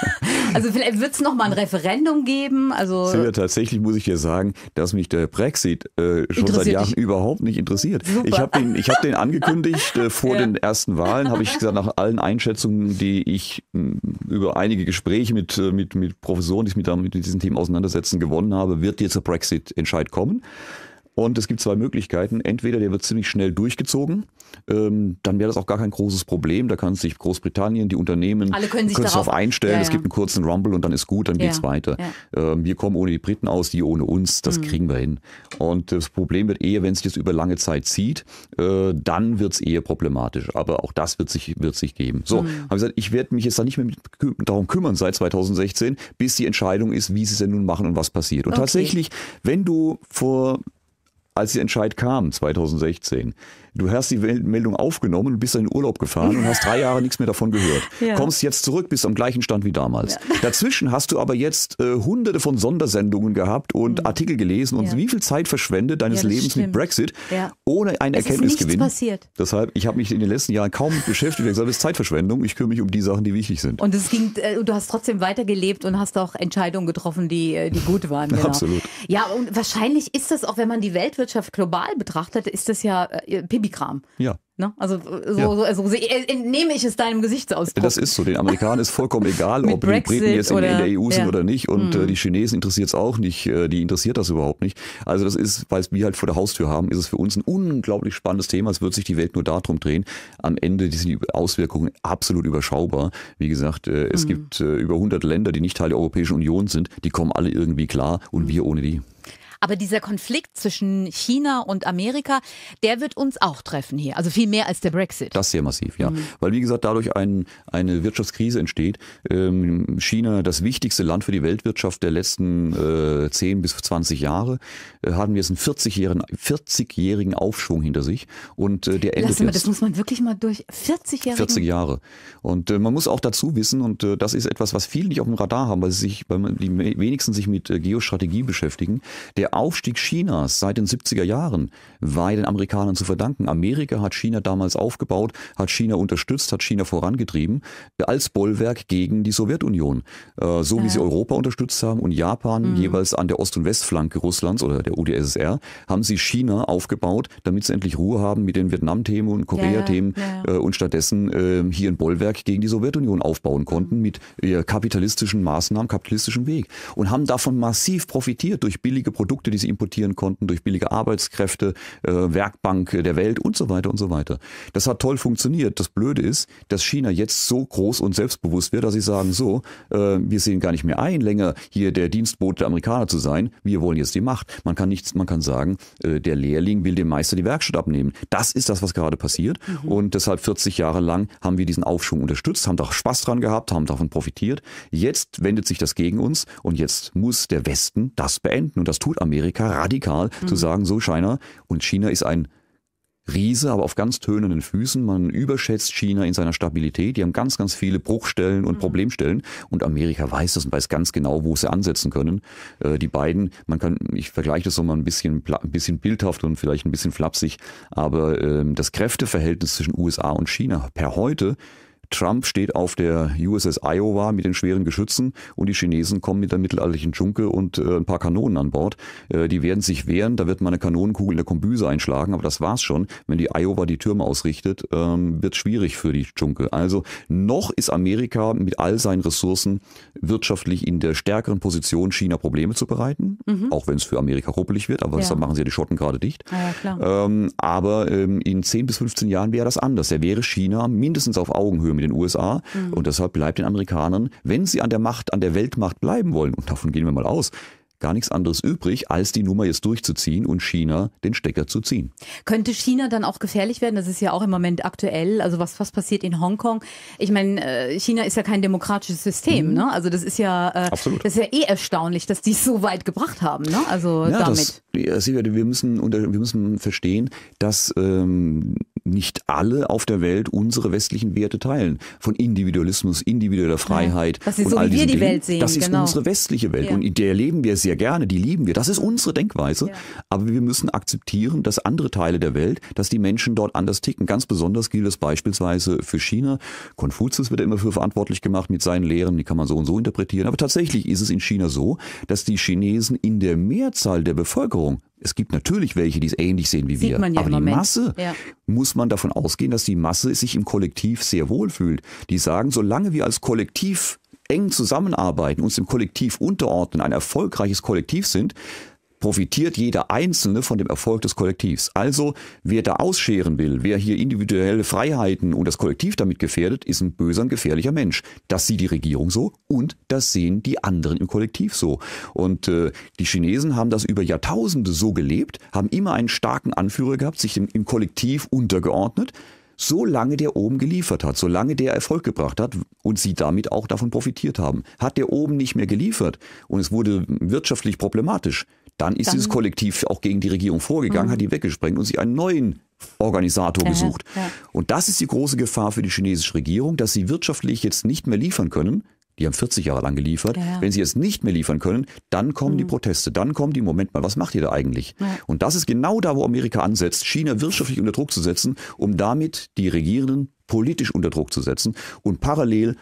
also vielleicht wird es nochmal ein Referendum geben. Also Silvia, äh, tatsächlich muss ich dir sagen, dass mich der Brexit äh, schon seit Jahren dich? überhaupt nicht interessiert. Super. Ich habe den, ich hab den angekündigt äh, vor ja. den ersten Wahlen, habe ich gesagt, nach allen Einschätzungen, die ich mh, hm, über einige Gespräche mit, äh, mit, mit Professoren, die sich mit, mit diesen Themen auseinandersetzen, gewonnen habe, wird jetzt der Brexit-Entscheid kommen. Und es gibt zwei Möglichkeiten. Entweder der wird ziemlich schnell durchgezogen, ähm, dann wäre das auch gar kein großes Problem. Da kann sich Großbritannien, die Unternehmen, alle können sich können darauf einstellen. Ja, ja. Es gibt einen kurzen Rumble und dann ist gut, dann ja, geht's weiter. Ähm, wir kommen ohne die Briten aus, die ohne uns. Das mhm. kriegen wir hin. Und das Problem wird eher, wenn es jetzt über lange Zeit zieht, äh, dann wird's eher problematisch. Aber auch das wird sich, wird sich geben. So, mhm. habe ich gesagt, ich werde mich jetzt da nicht mehr darum kümmern seit 2016, bis die Entscheidung ist, wie sie es denn nun machen und was passiert. Und okay. tatsächlich, wenn du vor als der Entscheid kam, 2016, Du hast die Meldung aufgenommen, und bist dann in den Urlaub gefahren und hast drei Jahre nichts mehr davon gehört. Ja. Kommst jetzt zurück, bist am gleichen Stand wie damals. Ja. Dazwischen hast du aber jetzt äh, hunderte von Sondersendungen gehabt und mhm. Artikel gelesen und ja. wie viel Zeit verschwendet deines Lebens stimmt. mit Brexit ohne ein Erkenntnisgewinn. ist passiert. Deshalb, ich habe mich in den letzten Jahren kaum beschäftigt. Ich habe das ist Zeitverschwendung. Ich kümmere mich um die Sachen, die wichtig sind. Und es ging, äh, du hast trotzdem weitergelebt und hast auch Entscheidungen getroffen, die, äh, die gut waren. Genau. Absolut. Ja, und wahrscheinlich ist das auch, wenn man die Weltwirtschaft global betrachtet, ist das ja äh, Babykram. Ja. Ne? Also, so, ja. so, also, so, e- entnehme ich es deinem Gesichtsausdruck. Das ist so. Den Amerikanern ist vollkommen egal, ob Brexit die Briten jetzt in, der EU sind ja. oder nicht. Und äh, mhm. die Chinesen interessiert es auch nicht. Äh, die interessiert das überhaupt nicht. Also das ist, weil wir halt vor der Haustür haben, ist es für uns ein unglaublich spannendes Thema. Es wird sich die Welt nur darum drehen. Am Ende sind die Auswirkungen absolut überschaubar. Wie gesagt, äh, es mhm. gibt über 100 Länder, die nicht Teil der Europäischen Union sind. Die kommen alle irgendwie klar und mhm. wir ohne die. Aber dieser Konflikt zwischen China und Amerika, der wird uns auch treffen hier. Also viel mehr als der Brexit. Das sehr massiv, ja. Mhm. Weil, wie gesagt, dadurch ein, eine Wirtschaftskrise entsteht. Ähm, China, das wichtigste Land für die Weltwirtschaft der letzten äh, 10 bis 20 Jahre, äh, haben jetzt einen 40-jährigen 40 Aufschwung hinter sich. Und äh, der endet mal, jetzt. das muss man wirklich mal durch. 40 Jahre. 40 Jahre. Und äh, man muss auch dazu wissen, und äh, das ist etwas, was viele nicht auf dem Radar haben, weil sie sich, weil man die wenigsten sich mit äh, Geostrategie beschäftigen. Der Aufstieg Chinas seit den 70er Jahren war den Amerikanern zu verdanken. Amerika hat China damals aufgebaut, hat China unterstützt, hat China vorangetrieben äh, als Bollwerk gegen die Sowjetunion. Äh, so wie sie Europa unterstützt haben und Japan mhm. jeweils an der Ost- und Westflanke Russlands oder der UdSSR, haben sie China aufgebaut, damit sie endlich Ruhe haben mit den Vietnam-Themen und Korea-Themen ja, ja, äh, und stattdessen äh, hier ein Bollwerk gegen die Sowjetunion aufbauen konnten mhm. mit äh, kapitalistischen Maßnahmen, kapitalistischem Weg und haben davon massiv profitiert durch billige Produkte Produkte, die sie importieren konnten, durch billige Arbeitskräfte, äh, Werkbank der Welt und so weiter und so weiter. Das hat toll funktioniert. Das Blöde ist, dass China jetzt so groß und selbstbewusst wird, dass sie sagen, so, äh, wir sehen gar nicht mehr ein, länger hier der Dienstbote der Amerikaner zu sein. Wir wollen jetzt die Macht. Man kann nichts, man kann sagen, äh, der Lehrling will dem Meister die Werkstatt abnehmen. Das ist das, was gerade passiert. Mhm. Und deshalb 40 Jahre lang haben wir diesen Aufschwung unterstützt, haben da Spaß dran gehabt, haben davon profitiert. Jetzt wendet sich das gegen uns und jetzt muss der Westen das beenden. Und das tut Amerika. Amerika radikal mhm. zu sagen, so China. Und China ist ein Riese, aber auf ganz tönenden Füßen. Man überschätzt China in seiner Stabilität. Die haben ganz, ganz viele Bruchstellen und mhm. Problemstellen. Und Amerika weiß das und weiß ganz genau, wo sie ansetzen können. Äh, die beiden, man kann, ich vergleiche das so mal ein bisschen, ein bisschen bildhaft und vielleicht ein bisschen flapsig, aber äh, das Kräfteverhältnis zwischen USA und China per heute Trump steht auf der USS Iowa mit den schweren Geschützen und die Chinesen kommen mit der mittelalterlichen Junke und äh, ein paar Kanonen an Bord. Äh, die werden sich wehren, da wird mal eine Kanonenkugel in der Kombüse einschlagen, aber das war's schon. Wenn die Iowa die Türme ausrichtet, ähm, wird schwierig für die Junke. Also noch ist Amerika mit all seinen Ressourcen wirtschaftlich in der stärkeren Position, China Probleme zu bereiten, mhm. auch wenn es für Amerika ruppelig wird, aber ja. deshalb machen sie ja die Schotten gerade dicht. Ja, ähm, aber ähm, in 10 bis 15 Jahren wäre das anders. Da wäre China mindestens auf Augenhöhe mit mit den USA. Mhm. Und deshalb bleibt den Amerikanern, wenn sie an der Macht, an der Weltmacht bleiben wollen, und davon gehen wir mal aus, gar nichts anderes übrig, als die Nummer jetzt durchzuziehen und China den Stecker zu ziehen. Könnte China dann auch gefährlich werden? Das ist ja auch im Moment aktuell. Also was, was passiert in Hongkong? Ich meine, äh, China ist ja kein demokratisches System. Mhm. Ne? Also das ist ja, äh, das ist ja eh erstaunlich, dass die es so weit gebracht haben. Ne? Also ja, damit. Das, äh, wir, müssen, wir müssen verstehen, dass ähm, nicht alle auf der Welt unsere westlichen Werte teilen. Von Individualismus, individueller Freiheit. Ja, das ist so, all wie wir die Dingen. Welt sehen. Das ist genau. unsere westliche Welt. Ja. Und in der leben wir sehr sehr gerne, die lieben wir. Das ist unsere Denkweise. Ja. Aber wir müssen akzeptieren, dass andere Teile der Welt, dass die Menschen dort anders ticken. Ganz besonders gilt es beispielsweise für China. Konfuzius wird ja immer für verantwortlich gemacht mit seinen Lehren, die kann man so und so interpretieren. Aber tatsächlich ist es in China so, dass die Chinesen in der Mehrzahl der Bevölkerung es gibt natürlich welche, die es ähnlich sehen wie Sieht wir. Ja aber die Moment. Masse ja. muss man davon ausgehen, dass die Masse sich im Kollektiv sehr wohl fühlt. Die sagen, solange wir als Kollektiv eng zusammenarbeiten, uns im Kollektiv unterordnen, ein erfolgreiches Kollektiv sind, profitiert jeder Einzelne von dem Erfolg des Kollektivs. Also wer da ausscheren will, wer hier individuelle Freiheiten und das Kollektiv damit gefährdet, ist ein böser und gefährlicher Mensch. Das sieht die Regierung so und das sehen die anderen im Kollektiv so. Und äh, die Chinesen haben das über Jahrtausende so gelebt, haben immer einen starken Anführer gehabt, sich im, im Kollektiv untergeordnet solange der oben geliefert hat, solange der Erfolg gebracht hat und sie damit auch davon profitiert haben. Hat der oben nicht mehr geliefert und es wurde wirtschaftlich problematisch, dann ist dann. dieses Kollektiv auch gegen die Regierung vorgegangen, mhm. hat die weggesprengt und sie einen neuen Organisator gesucht. Ja, ja. Und das ist die große Gefahr für die chinesische Regierung, dass sie wirtschaftlich jetzt nicht mehr liefern können, die haben 40 Jahre lang geliefert. Ja, Wenn sie es nicht mehr liefern können, dann kommen mhm. die Proteste, dann kommen die, Moment mal, was macht ihr da eigentlich? Ja. Und das ist genau da, wo Amerika ansetzt, China wirtschaftlich unter Druck zu setzen, um damit die Regierenden politisch unter Druck zu setzen und parallel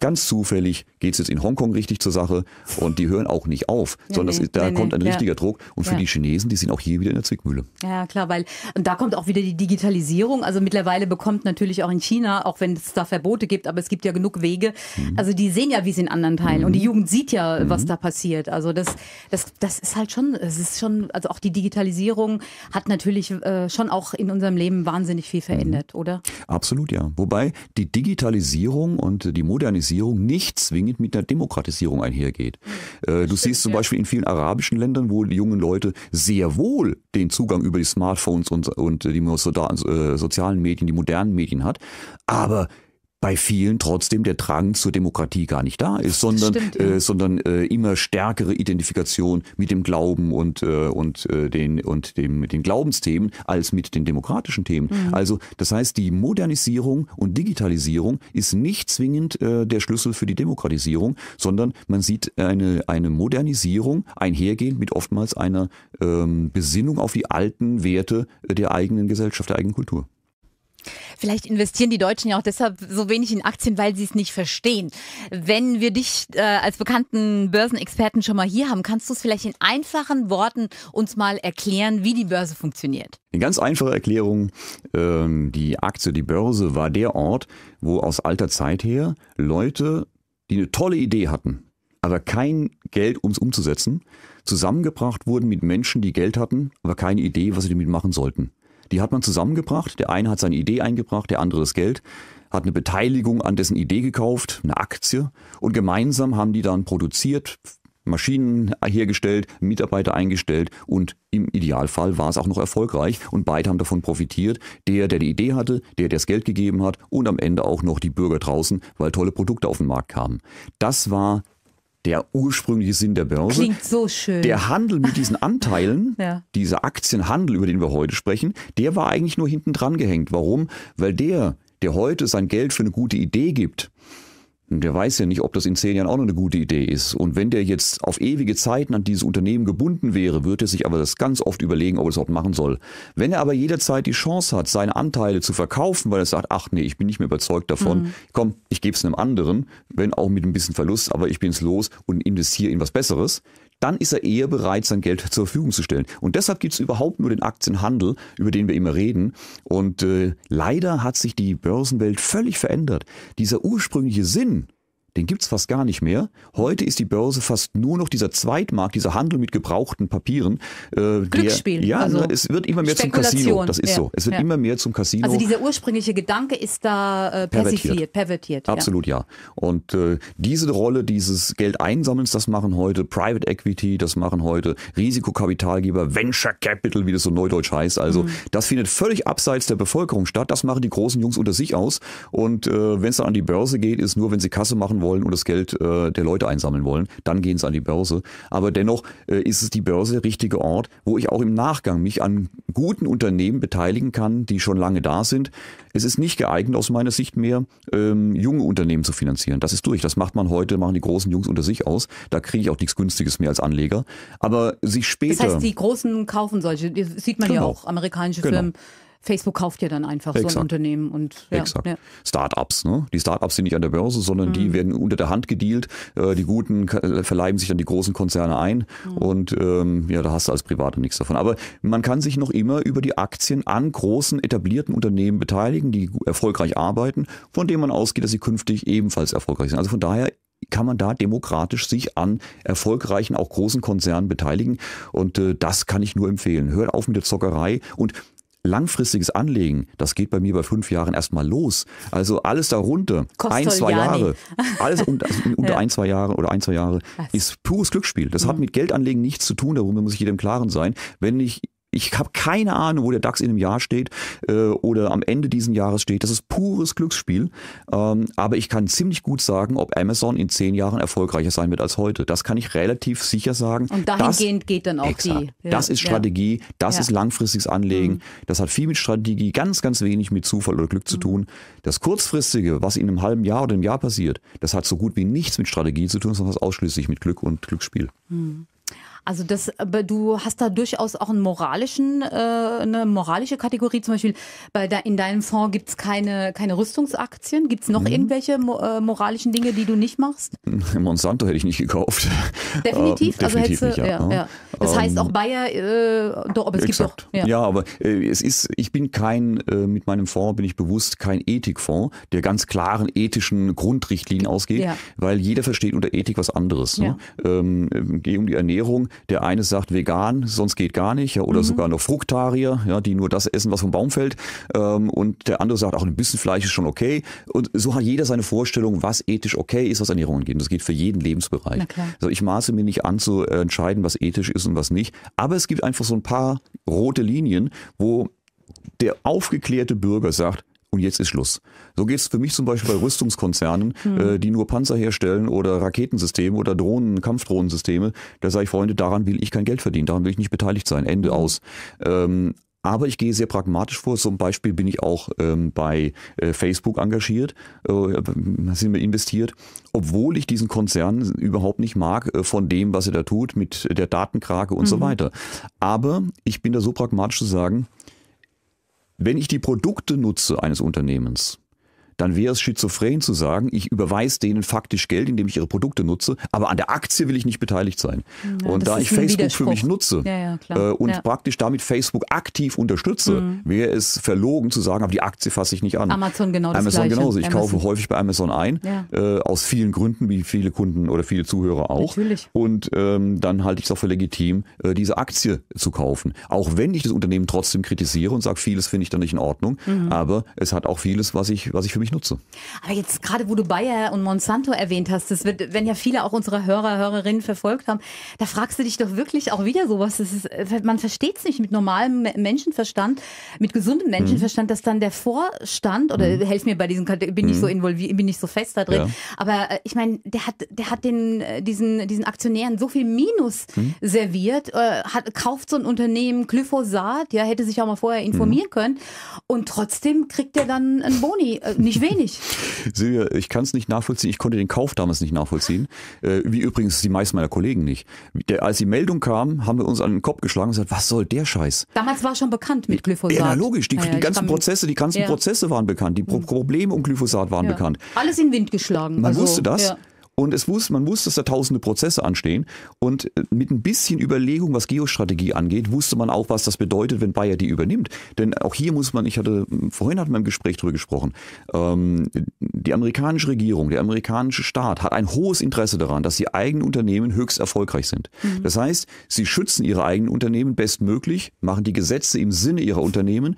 Ganz zufällig geht es jetzt in Hongkong richtig zur Sache und die hören auch nicht auf, nee, sondern nee, ist, da nee, kommt ein richtiger ja. Druck. Und für ja. die Chinesen, die sind auch hier wieder in der Zwickmühle. Ja, klar, weil und da kommt auch wieder die Digitalisierung. Also mittlerweile bekommt natürlich auch in China, auch wenn es da Verbote gibt, aber es gibt ja genug Wege. Mhm. Also die sehen ja, wie es in anderen Teilen mhm. und die mhm. Jugend sieht ja, mhm. was da passiert. Also das, das, das ist halt schon, es ist schon, also auch die Digitalisierung hat natürlich äh, schon auch in unserem Leben wahnsinnig viel verändert, mhm. oder? Absolut, ja. Wobei die Digitalisierung und die Modernisierung Islamisierung nicht zwingend mit einer Demokratisierung einhergeht. Hm, äh, du siehst zum Beispiel in vielen arabischen Ländern, wo die jungen Leute sehr wohl den Zugang über die Smartphones und, und die so da, äh, sozialen Medien, die modernen Medien hat, aber bei vielen trotzdem der Drang zur Demokratie gar nicht da ist, sondern, Stimmt, ja. äh, sondern äh, immer stärkere Identifikation mit dem Glauben und, äh, und, äh, den, und dem, den Glaubensthemen als mit den demokratischen Themen. Mhm. Also das heißt, die Modernisierung und Digitalisierung ist nicht zwingend äh, der Schlüssel für die Demokratisierung, sondern man sieht eine, eine Modernisierung einhergehend mit oftmals einer ähm, Besinnung auf die alten Werte der eigenen Gesellschaft, der eigenen Kultur. Vielleicht investieren die Deutschen ja auch deshalb so wenig in Aktien, weil sie es nicht verstehen. Wenn wir dich äh, als bekannten Börsenexperten schon mal hier haben, kannst du es vielleicht in einfachen Worten uns mal erklären, wie die Börse funktioniert? Eine ganz einfache Erklärung. Ähm, die Aktie, die Börse war der Ort, wo aus alter Zeit her Leute, die eine tolle Idee hatten, aber kein Geld, um es umzusetzen, zusammengebracht wurden mit Menschen, die Geld hatten, aber keine Idee, was sie damit machen sollten. Die hat man zusammengebracht. Der eine hat seine Idee eingebracht, der andere das Geld, hat eine Beteiligung an dessen Idee gekauft, eine Aktie. Und gemeinsam haben die dann produziert, Maschinen hergestellt, Mitarbeiter eingestellt und im Idealfall war es auch noch erfolgreich und beide haben davon profitiert. Der, der die Idee hatte, der, der das Geld gegeben hat und am Ende auch noch die Bürger draußen, weil tolle Produkte auf den Markt kamen. Das war der ursprüngliche Sinn der Börse. Klingt so schön. Der Handel mit diesen Anteilen, ja. dieser Aktienhandel, über den wir heute sprechen, der war eigentlich nur hinten dran gehängt. Warum? Weil der, der heute sein Geld für eine gute Idee gibt, der weiß ja nicht, ob das in zehn Jahren auch noch eine gute Idee ist. Und wenn der jetzt auf ewige Zeiten an dieses Unternehmen gebunden wäre, würde er sich aber das ganz oft überlegen, ob er es überhaupt machen soll. Wenn er aber jederzeit die Chance hat, seine Anteile zu verkaufen, weil er sagt, ach nee, ich bin nicht mehr überzeugt davon, mhm. komm, ich gebe es einem anderen, wenn auch mit ein bisschen Verlust, aber ich bin es los und investiere in was Besseres, dann ist er eher bereit, sein Geld zur Verfügung zu stellen. Und deshalb gibt es überhaupt nur den Aktienhandel, über den wir immer reden. Und äh, leider hat sich die Börsenwelt völlig verändert. Dieser ursprüngliche Sinn, den gibt's fast gar nicht mehr. Heute ist die Börse fast nur noch dieser Zweitmarkt, dieser Handel mit gebrauchten Papieren. Äh, Glücksspiel. Der, ja, also es wird immer mehr zum Casino. Das ist ja, so. Es wird ja. immer mehr zum Casino. Also dieser ursprüngliche Gedanke ist da äh, pervertiert. pervertiert Absolut, ja. ja. Und äh, diese Rolle dieses Geldeinsammelns, das machen heute Private Equity, das machen heute Risikokapitalgeber, Venture Capital, wie das so neudeutsch heißt. Also mhm. das findet völlig abseits der Bevölkerung statt. Das machen die großen Jungs unter sich aus. Und äh, wenn es dann an die Börse geht, ist nur, wenn sie Kasse machen, machen wollen und das Geld äh, der Leute einsammeln wollen, dann gehen sie an die Börse. Aber dennoch äh, ist es die Börse der richtige Ort, wo ich auch im Nachgang mich an guten Unternehmen beteiligen kann, die schon lange da sind. Es ist nicht geeignet aus meiner Sicht mehr, ähm, junge Unternehmen zu finanzieren. Das ist durch. Das macht man heute, machen die großen Jungs unter sich aus. Da kriege ich auch nichts Günstiges mehr als Anleger. Aber sich später. Das heißt, die Großen kaufen solche. Das sieht man genau. ja auch, amerikanische genau. Firmen Facebook kauft ja dann einfach Exakt. so ein Unternehmen und ja, Exakt. Ja. Startups, ne? Die Startups sind nicht an der Börse, sondern mhm. die werden unter der Hand gedealt. Äh, die guten äh, verleiben sich dann die großen Konzerne ein mhm. und ähm, ja, da hast du als Private nichts davon. Aber man kann sich noch immer über die Aktien an großen etablierten Unternehmen beteiligen, die erfolgreich arbeiten, von denen man ausgeht, dass sie künftig ebenfalls erfolgreich sind. Also von daher kann man da demokratisch sich an erfolgreichen, auch großen Konzernen beteiligen. Und äh, das kann ich nur empfehlen. Hört auf mit der Zockerei und langfristiges Anlegen, das geht bei mir bei fünf Jahren erstmal los. Also alles darunter, Kostel ein, zwei Jahre, Jahre alles unter, also unter ja. ein, zwei Jahre oder ein, zwei Jahre, Was? ist pures Glücksspiel. Das mhm. hat mit Geldanlegen nichts zu tun, darüber muss ich jedem Klaren sein. Wenn ich ich habe keine Ahnung, wo der DAX in einem Jahr steht äh, oder am Ende dieses Jahres steht. Das ist pures Glücksspiel. Ähm, aber ich kann ziemlich gut sagen, ob Amazon in zehn Jahren erfolgreicher sein wird als heute. Das kann ich relativ sicher sagen. Und dahingehend das, geht dann auch exakt, die. Ja, das ist Strategie, das ja. ist langfristiges Anlegen. Mhm. Das hat viel mit Strategie, ganz, ganz wenig mit Zufall oder Glück mhm. zu tun. Das kurzfristige, was in einem halben Jahr oder einem Jahr passiert, das hat so gut wie nichts mit Strategie zu tun, sondern ausschließlich mit Glück und Glücksspiel. Mhm. Also das, du hast da durchaus auch einen moralischen, äh, eine moralische Kategorie. Zum Beispiel bei de, in deinem Fonds gibt es keine, keine Rüstungsaktien. Gibt es noch mhm. irgendwelche äh, moralischen Dinge, die du nicht machst? Monsanto hätte ich nicht gekauft. Definitiv, äh, definitiv also hättest, nicht, ja, ja, ja. Das heißt ähm, auch Bayer, äh, doch, aber es exakt. gibt doch. Ja, aber äh, es ist, ich bin kein, äh, mit meinem Fonds bin ich bewusst kein Ethikfonds, der ganz klaren ethischen Grundrichtlinien ausgeht, weil jeder versteht unter Ethik was anderes. Ne? Ähm, geh um die Ernährung, der eine sagt vegan, sonst geht gar nicht, ja, oder mhm. sogar noch Fruktarier, ja, die nur das essen, was vom Baum fällt. Ähm, und der andere sagt, auch ein bisschen Fleisch ist schon okay. Und so hat jeder seine Vorstellung, was ethisch okay ist, was Ernährung angeht. Das geht für jeden Lebensbereich. Also ich maße mir nicht an zu entscheiden, was ethisch ist und was nicht. Aber es gibt einfach so ein paar rote Linien, wo der aufgeklärte Bürger sagt, und jetzt ist Schluss. So geht es für mich zum Beispiel bei Rüstungskonzernen, hm. äh, die nur Panzer herstellen oder Raketensysteme oder Drohnen, Kampfdrohnensysteme. Da sage ich, Freunde, daran will ich kein Geld verdienen, daran will ich nicht beteiligt sein. Ende hm. aus. Ähm, aber ich gehe sehr pragmatisch vor. Zum Beispiel bin ich auch ähm, bei äh, Facebook engagiert, äh, sind wir investiert, obwohl ich diesen Konzern überhaupt nicht mag äh, von dem, was er da tut, mit der Datenkrake und mhm. so hm. weiter. Aber ich bin da so pragmatisch zu sagen, wenn ich die Produkte nutze eines Unternehmens, dann wäre es schizophren zu sagen, ich überweise denen faktisch Geld, indem ich ihre Produkte nutze, aber an der Aktie will ich nicht beteiligt sein. Ja, und da ich Facebook für mich nutze ja, ja, äh, und praktisch damit Facebook aktiv unterstütze, mhm. wäre es verlogen zu sagen, aber die Aktie fasse ich nicht an. Amazon genau das Amazon genauso. Ich Amazon. kaufe häufig bei Amazon ein, äh, aus vielen Gründen, wie viele Kunden oder viele Zuhörer auch. Natürlich. Und ähm, dann halte ich es auch für legitim, äh, diese Aktie zu kaufen. Auch wenn ich das Unternehmen trotzdem kritisiere und sage, vieles finde ich da nicht in Ordnung, mhm. aber es hat auch vieles, was ich, was ich für mich ich nutze. Aber jetzt gerade, wo du Bayer und Monsanto erwähnt hast, das wird, wenn ja viele auch unsere Hörer, Hörerinnen verfolgt haben, da fragst du dich doch wirklich auch wieder sowas. Das ist, äh, man versteht es nicht mit normalem Menschenverstand, mit gesundem mhm. Menschenverstand, mhm. dass dann der Vorstand oder mhm. helf mir bei diesen, bin ich so mhm. involviert, bin ich so fest da drin. Ja. Aber äh, ich meine, der hat, der hat den, äh, diesen, diesen Aktionären so viel Minus mhm. serviert, hat, kauft so ein Unternehmen Glyphosat, ja, hätte sich auch mal vorher informieren mhm. können und trotzdem kriegt er dann einen Boni, nicht wenig. Silvia, ich kann es nicht nachvollziehen. Ich konnte den Kauf damals nicht nachvollziehen. Äh, wie übrigens die meisten meiner Kollegen nicht. Der, als die Meldung kam, haben wir uns an den Kopf geschlagen und gesagt, was soll der Scheiß? Damals war schon bekannt mit Glyphosat. Ja, logisch. Die, ja, die ganzen Prozesse, die ganzen Prozesse waren bekannt. Die Pro hm. Probleme um Glyphosat waren bekannt. Alles in den Wind geschlagen. Man also, wusste das. Und es wusste, man wusste, dass da tausende Prozesse anstehen. Und äh, mit ein bisschen Überlegung, was Geostrategie angeht, wusste man auch, was das bedeutet, wenn Bayer die übernimmt. Denn auch hier muss man, ich hatte, hm, vorhin hatten wir im Gespräch drüber gesprochen, ähm, die amerikanische Regierung, der amerikanische Staat hat ein hohes Interesse daran, dass die eigenen Unternehmen höchst erfolgreich sind. Mhm. Das heißt, sie schützen ihre eigenen Unternehmen bestmöglich, machen die Gesetze im Sinne ihrer Unternehmen,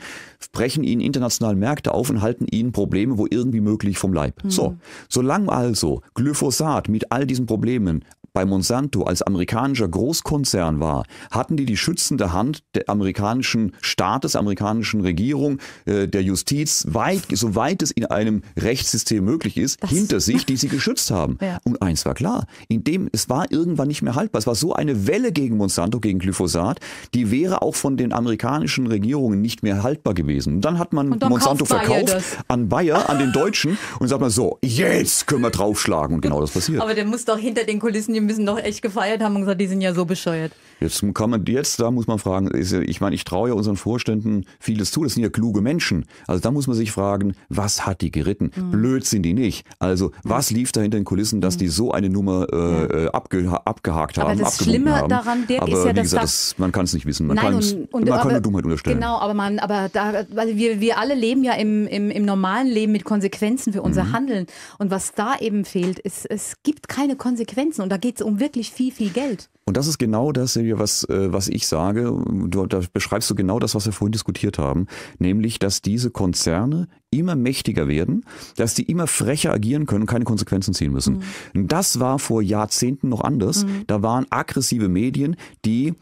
brechen ihnen international Märkte auf und halten ihnen Probleme, wo irgendwie möglich, vom Leib. Mhm. So, solange also Glyphosat Staat mit all diesen Problemen bei Monsanto als amerikanischer Großkonzern war, hatten die die schützende Hand der amerikanischen Staates, amerikanischen Regierung, äh, der Justiz, weit, soweit es in einem Rechtssystem möglich ist, das hinter sich, die sie geschützt haben. Ja. Und eins war klar, in dem, es war irgendwann nicht mehr haltbar. Es war so eine Welle gegen Monsanto, gegen Glyphosat, die wäre auch von den amerikanischen Regierungen nicht mehr haltbar gewesen. Und dann hat man dann Monsanto verkauft an Bayer, an den Deutschen und sagt man so, jetzt können wir draufschlagen. Und genau das passiert. Aber der muss doch hinter den Kulissen ein bisschen doch echt gefeiert haben und gesagt, die sind ja so bescheuert. Jetzt kann man jetzt, da muss man fragen, ich meine, ich traue ja unseren Vorständen vieles zu, das sind ja kluge Menschen. Also da muss man sich fragen, was hat die geritten? Mhm. Blöd sind die nicht. Also was mhm. lief da hinter den Kulissen, dass mhm. die so eine Nummer äh, äh abgeha abgehakt aber haben? Aber das Schlimme haben. daran, der aber, ist ja, dass gesagt, das, man kann es nicht wissen. Man, nein, und, und, man aber, kann eine Dummheit unterstellen. Genau, aber man, aber da, weil wir, wir alle leben ja im, im, im normalen Leben mit Konsequenzen für unser mhm. Handeln. Und was da eben fehlt, ist, es gibt keine Konsequenzen. Und da geht es um wirklich viel, viel Geld. Und das ist genau das, was, äh, was ich sage. Du, da beschreibst du genau das, was wir vorhin diskutiert haben. Nämlich, dass diese Konzerne immer mächtiger werden, dass die immer frecher agieren können und keine Konsequenzen ziehen müssen. Mhm. Das war vor Jahrzehnten noch anders. Mhm. Da waren aggressive Medien, die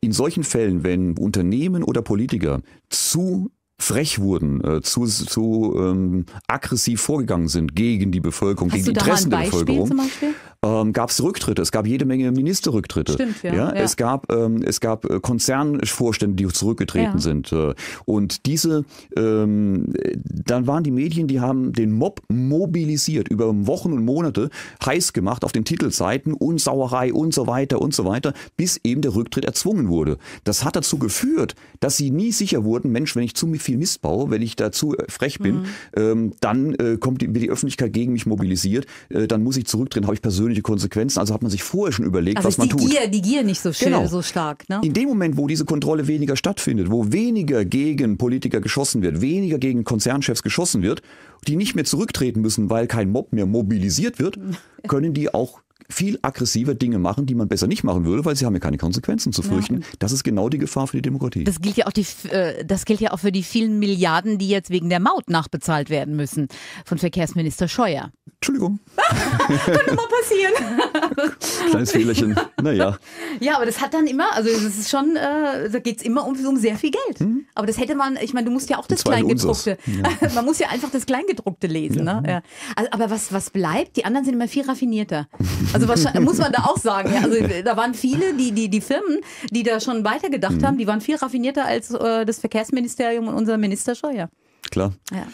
in solchen Fällen, wenn Unternehmen oder Politiker zu frech wurden, äh, zu, zu ähm, aggressiv vorgegangen sind gegen die Bevölkerung, Hast gegen die Interessen der Bevölkerung. Zum Beispiel? ähm, gab es Rücktritte. Es gab jede Menge Ministerrücktritte. Stimmt, ja. ja, ja. Es gab, ähm, es gab äh, Konzernvorstände, die zurückgetreten ja. sind. Äh. und diese, ähm, dann waren die Medien, die haben den Mob mobilisiert, über Wochen und Monate heiß gemacht auf den Titelseiten und Sauerei und so weiter und so weiter, bis eben der Rücktritt erzwungen wurde. Das hat dazu geführt, dass sie nie sicher wurden, Mensch, wenn ich zu viel Mist baue, wenn ich dazu äh, frech bin, mhm. ähm, dann äh, kommt die, wird die Öffentlichkeit gegen mich mobilisiert, äh, dann muss ich zurücktreten, habe ich persönlich persönliche Konsequenzen. Also hat man sich vorher schon überlegt, also was man tut. die Gier, die Gier nicht so, schnell, genau. so stark. Ne? In dem Moment, wo diese Kontrolle weniger stattfindet, wo weniger gegen Politiker geschossen wird, weniger gegen Konzernchefs geschossen wird, die nicht mehr zurücktreten müssen, weil kein Mob mehr mobilisiert wird, können die auch viel aggressiver Dinge machen, die man besser nicht machen würde, weil sie haben ja keine Konsequenzen zu fürchten. Ja. Das ist genau die Gefahr für die Demokratie. Das gilt ja auch die, äh, das gilt ja auch für die vielen Milliarden, die jetzt wegen der Maut nachbezahlt werden müssen von Verkehrsminister Scheuer. Entschuldigung. Könnte mal passieren. Kleines Fehlerchen. Naja. Ja, aber das hat dann immer, also es ist schon, äh, da geht es immer um, um, sehr viel Geld. Hm? Aber das hätte man, ich meine, du musst ja auch das Kleingedruckte. Ja. man muss ja einfach das Kleingedruckte lesen. Ja. Ne? Also, aber was, was bleibt? Die anderen sind immer viel raffinierter. Also wahrscheinlich, muss man da auch sagen. Ja. Also da waren viele, die, die, die Firmen, die da schon weitergedacht mhm. haben, die waren viel raffinierter als äh, das Verkehrsministerium und unser Minister Scheuer. Klar. Ja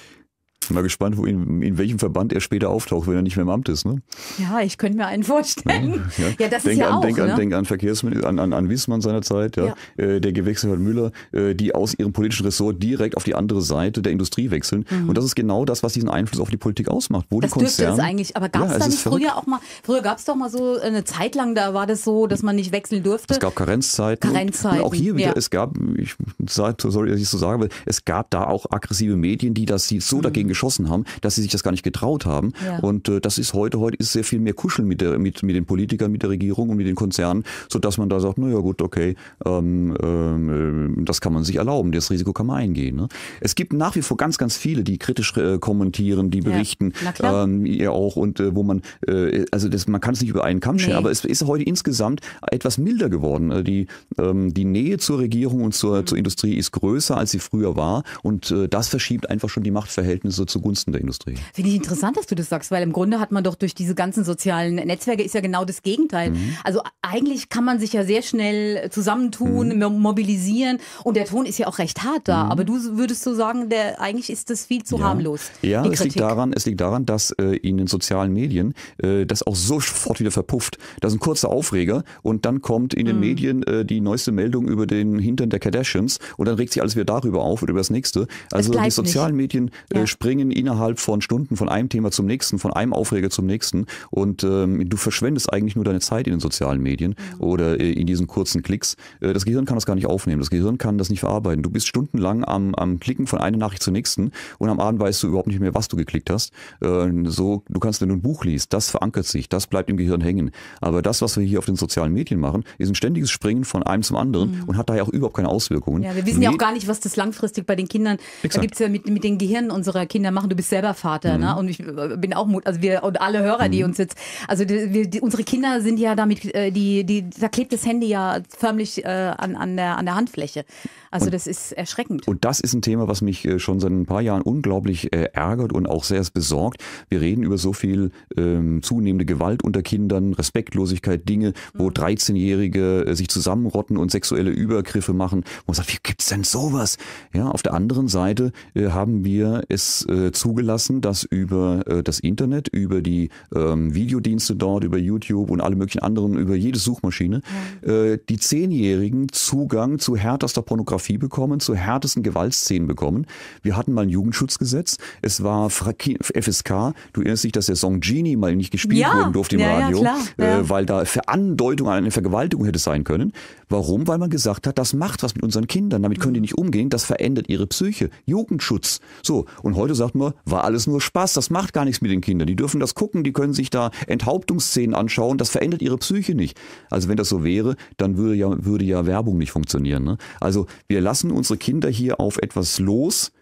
mal gespannt, wo in, in, welchem Verband er später auftaucht, wenn er nicht mehr im Amt ist. Ne? Ja, ich könnte mir einen vorstellen. Ja, ja. ja das denk ist ja an, auch. Denk, ne? an, denk an Verkehrsminister, an, an, an Wiesmann seinerzeit, ja, äh, der gewechselt hat, Müller, äh, die aus ihrem politischen Ressort direkt auf die andere Seite der Industrie wechseln. Mhm. Und das ist genau das, was diesen Einfluss auf die Politik ausmacht. Wo das die Konzerne, dürfte es eigentlich, aber gab es da nicht früher auch mal, früher gab es doch mal so äh, eine Zeit lang, da war das so, dass man nicht wechseln durfte. Es gab Karenzzeiten. Karenzzeiten. Und, und auch hier wieder, es gab, ich sorry, dass ich so sagen aber es gab da auch aggressive Medien, die das so mhm. dagegen geschossen haben, dass sie sich das gar nicht getraut haben. Ja. Und äh, das ist heute, heute ist sehr viel mehr Kuscheln mit, der, mit, mit den Politikern, mit der Regierung und mit den Konzernen, sodass man da sagt, naja gut, okay, ähm, ähm, äh, das kann man sich erlauben, das Risiko kann man eingehen. Ne? Es gibt nach wie vor ganz, ganz viele, die kritisch äh, kommentieren, die berichten, ja, ähm, auch, und äh, wo man, äh, also das, man kann es nicht über einen Kamm scheren, nee. aber es ist heute insgesamt etwas milder geworden. Äh, die, ähm, die Nähe zur Regierung und zur, mhm. zur Industrie ist größer, als sie früher war und das verschiebt einfach schon die Machtverhältnisse zugunsten der Industrie. Finde ich interessant, dass du das sagst, weil im Grunde hat man doch durch diese ganzen sozialen Netzwerke ist ja genau das Gegenteil. Mhm. Also eigentlich kann man sich ja sehr schnell zusammentun, mhm. mobilisieren und der Ton ist ja auch recht hart da. Mhm. Aber du würdest so sagen, der, eigentlich ist das viel zu ja. harmlos. Ja, es liegt, daran, es liegt daran, dass äh, in den sozialen Medien äh, das auch sofort wieder verpufft. Das ist ein kurzer Aufreger und dann kommt in den mhm. Medien äh, die neueste Meldung über den Hintern der Kardashians und dann regt sich alles wieder darüber auf oder über das nächste. Also die sozialen nicht. Medien äh, ja. springen springen innerhalb von Stunden von einem Thema zum nächsten, von einem Aufreger zum nächsten und ähm, du verschwendest eigentlich nur deine Zeit in den sozialen Medien mhm. oder äh, in diesen kurzen Klicks. Äh, das Gehirn kann das gar nicht aufnehmen, das Gehirn kann das nicht verarbeiten. Du bist stundenlang am, am Klicken von einer Nachricht zur nächsten und am Abend weißt du überhaupt nicht mehr, was du geklickt hast. Äh, so, du kannst, wenn du ein Buch liest, das verankert sich, das bleibt im Gehirn hängen. Aber das, was wir hier auf den sozialen Medien machen, ist ein ständiges Springen von einem zum anderen mhm. und hat daher auch überhaupt keine Auswirkungen. Ja, wir wissen Me ja auch gar nicht, was das langfristig bei den Kindern, Exakt. da gibt es ja mit, mit den Gehirnen unserer Kinder da machen. Du bist selber Vater, ne? mhm. ne? Und ich äh, bin auch Mut, also wir und alle Hörer, mhm. die uns jetzt, also die, wir, die, unsere Kinder sind ja damit, äh, die, die, da klebt das Handy ja förmlich äh, an, an, der, an der Handfläche. Also und, das ist erschreckend. Und das ist ein Thema, was mich äh, schon seit ein paar Jahren unglaublich äh, ärgert und auch sehr besorgt. Wir reden über so viel ähm, zunehmende Gewalt unter Kindern, Respektlosigkeit, Dinge, wo mhm. 13-Jährige äh, sich zusammenrotten und sexuelle Übergriffe machen. Und man sagt, wie gibt es denn sowas? Ja, auf der anderen Seite äh, haben wir es äh, zugelassen, dass über äh, das Internet, über die ähm, Videodienste dort, über YouTube und alle möglichen anderen, über jede Suchmaschine, ja. äh, die Zehnjährigen Zugang zu härtester Pornografie bekommen, zu härtesten Gewaltszenen bekommen. Wir hatten mal ein Jugendschutzgesetz, es war FSK, du erinnerst dich, dass der Song Genie mal nicht gespielt ja. werden durfte im ja, Radio, äh, weil da Verandeutung an eine Vergewaltigung hätte sein können. Warum? Weil man gesagt hat, das macht was mit unseren Kindern, damit können die mhm. nicht umgehen, das verändert ihre Psyche. Jugendschutz. So, und heute sagt man, war alles nur Spaß, das macht gar nichts mit den Kindern. Die dürfen das gucken, die können sich da Enthauptungsszenen anschauen, das verändert ihre Psyche nicht. Also wenn das so wäre, dann würde ja, würde ja Werbung nicht funktionieren. Ne? Also wir lassen unsere Kinder hier auf etwas los,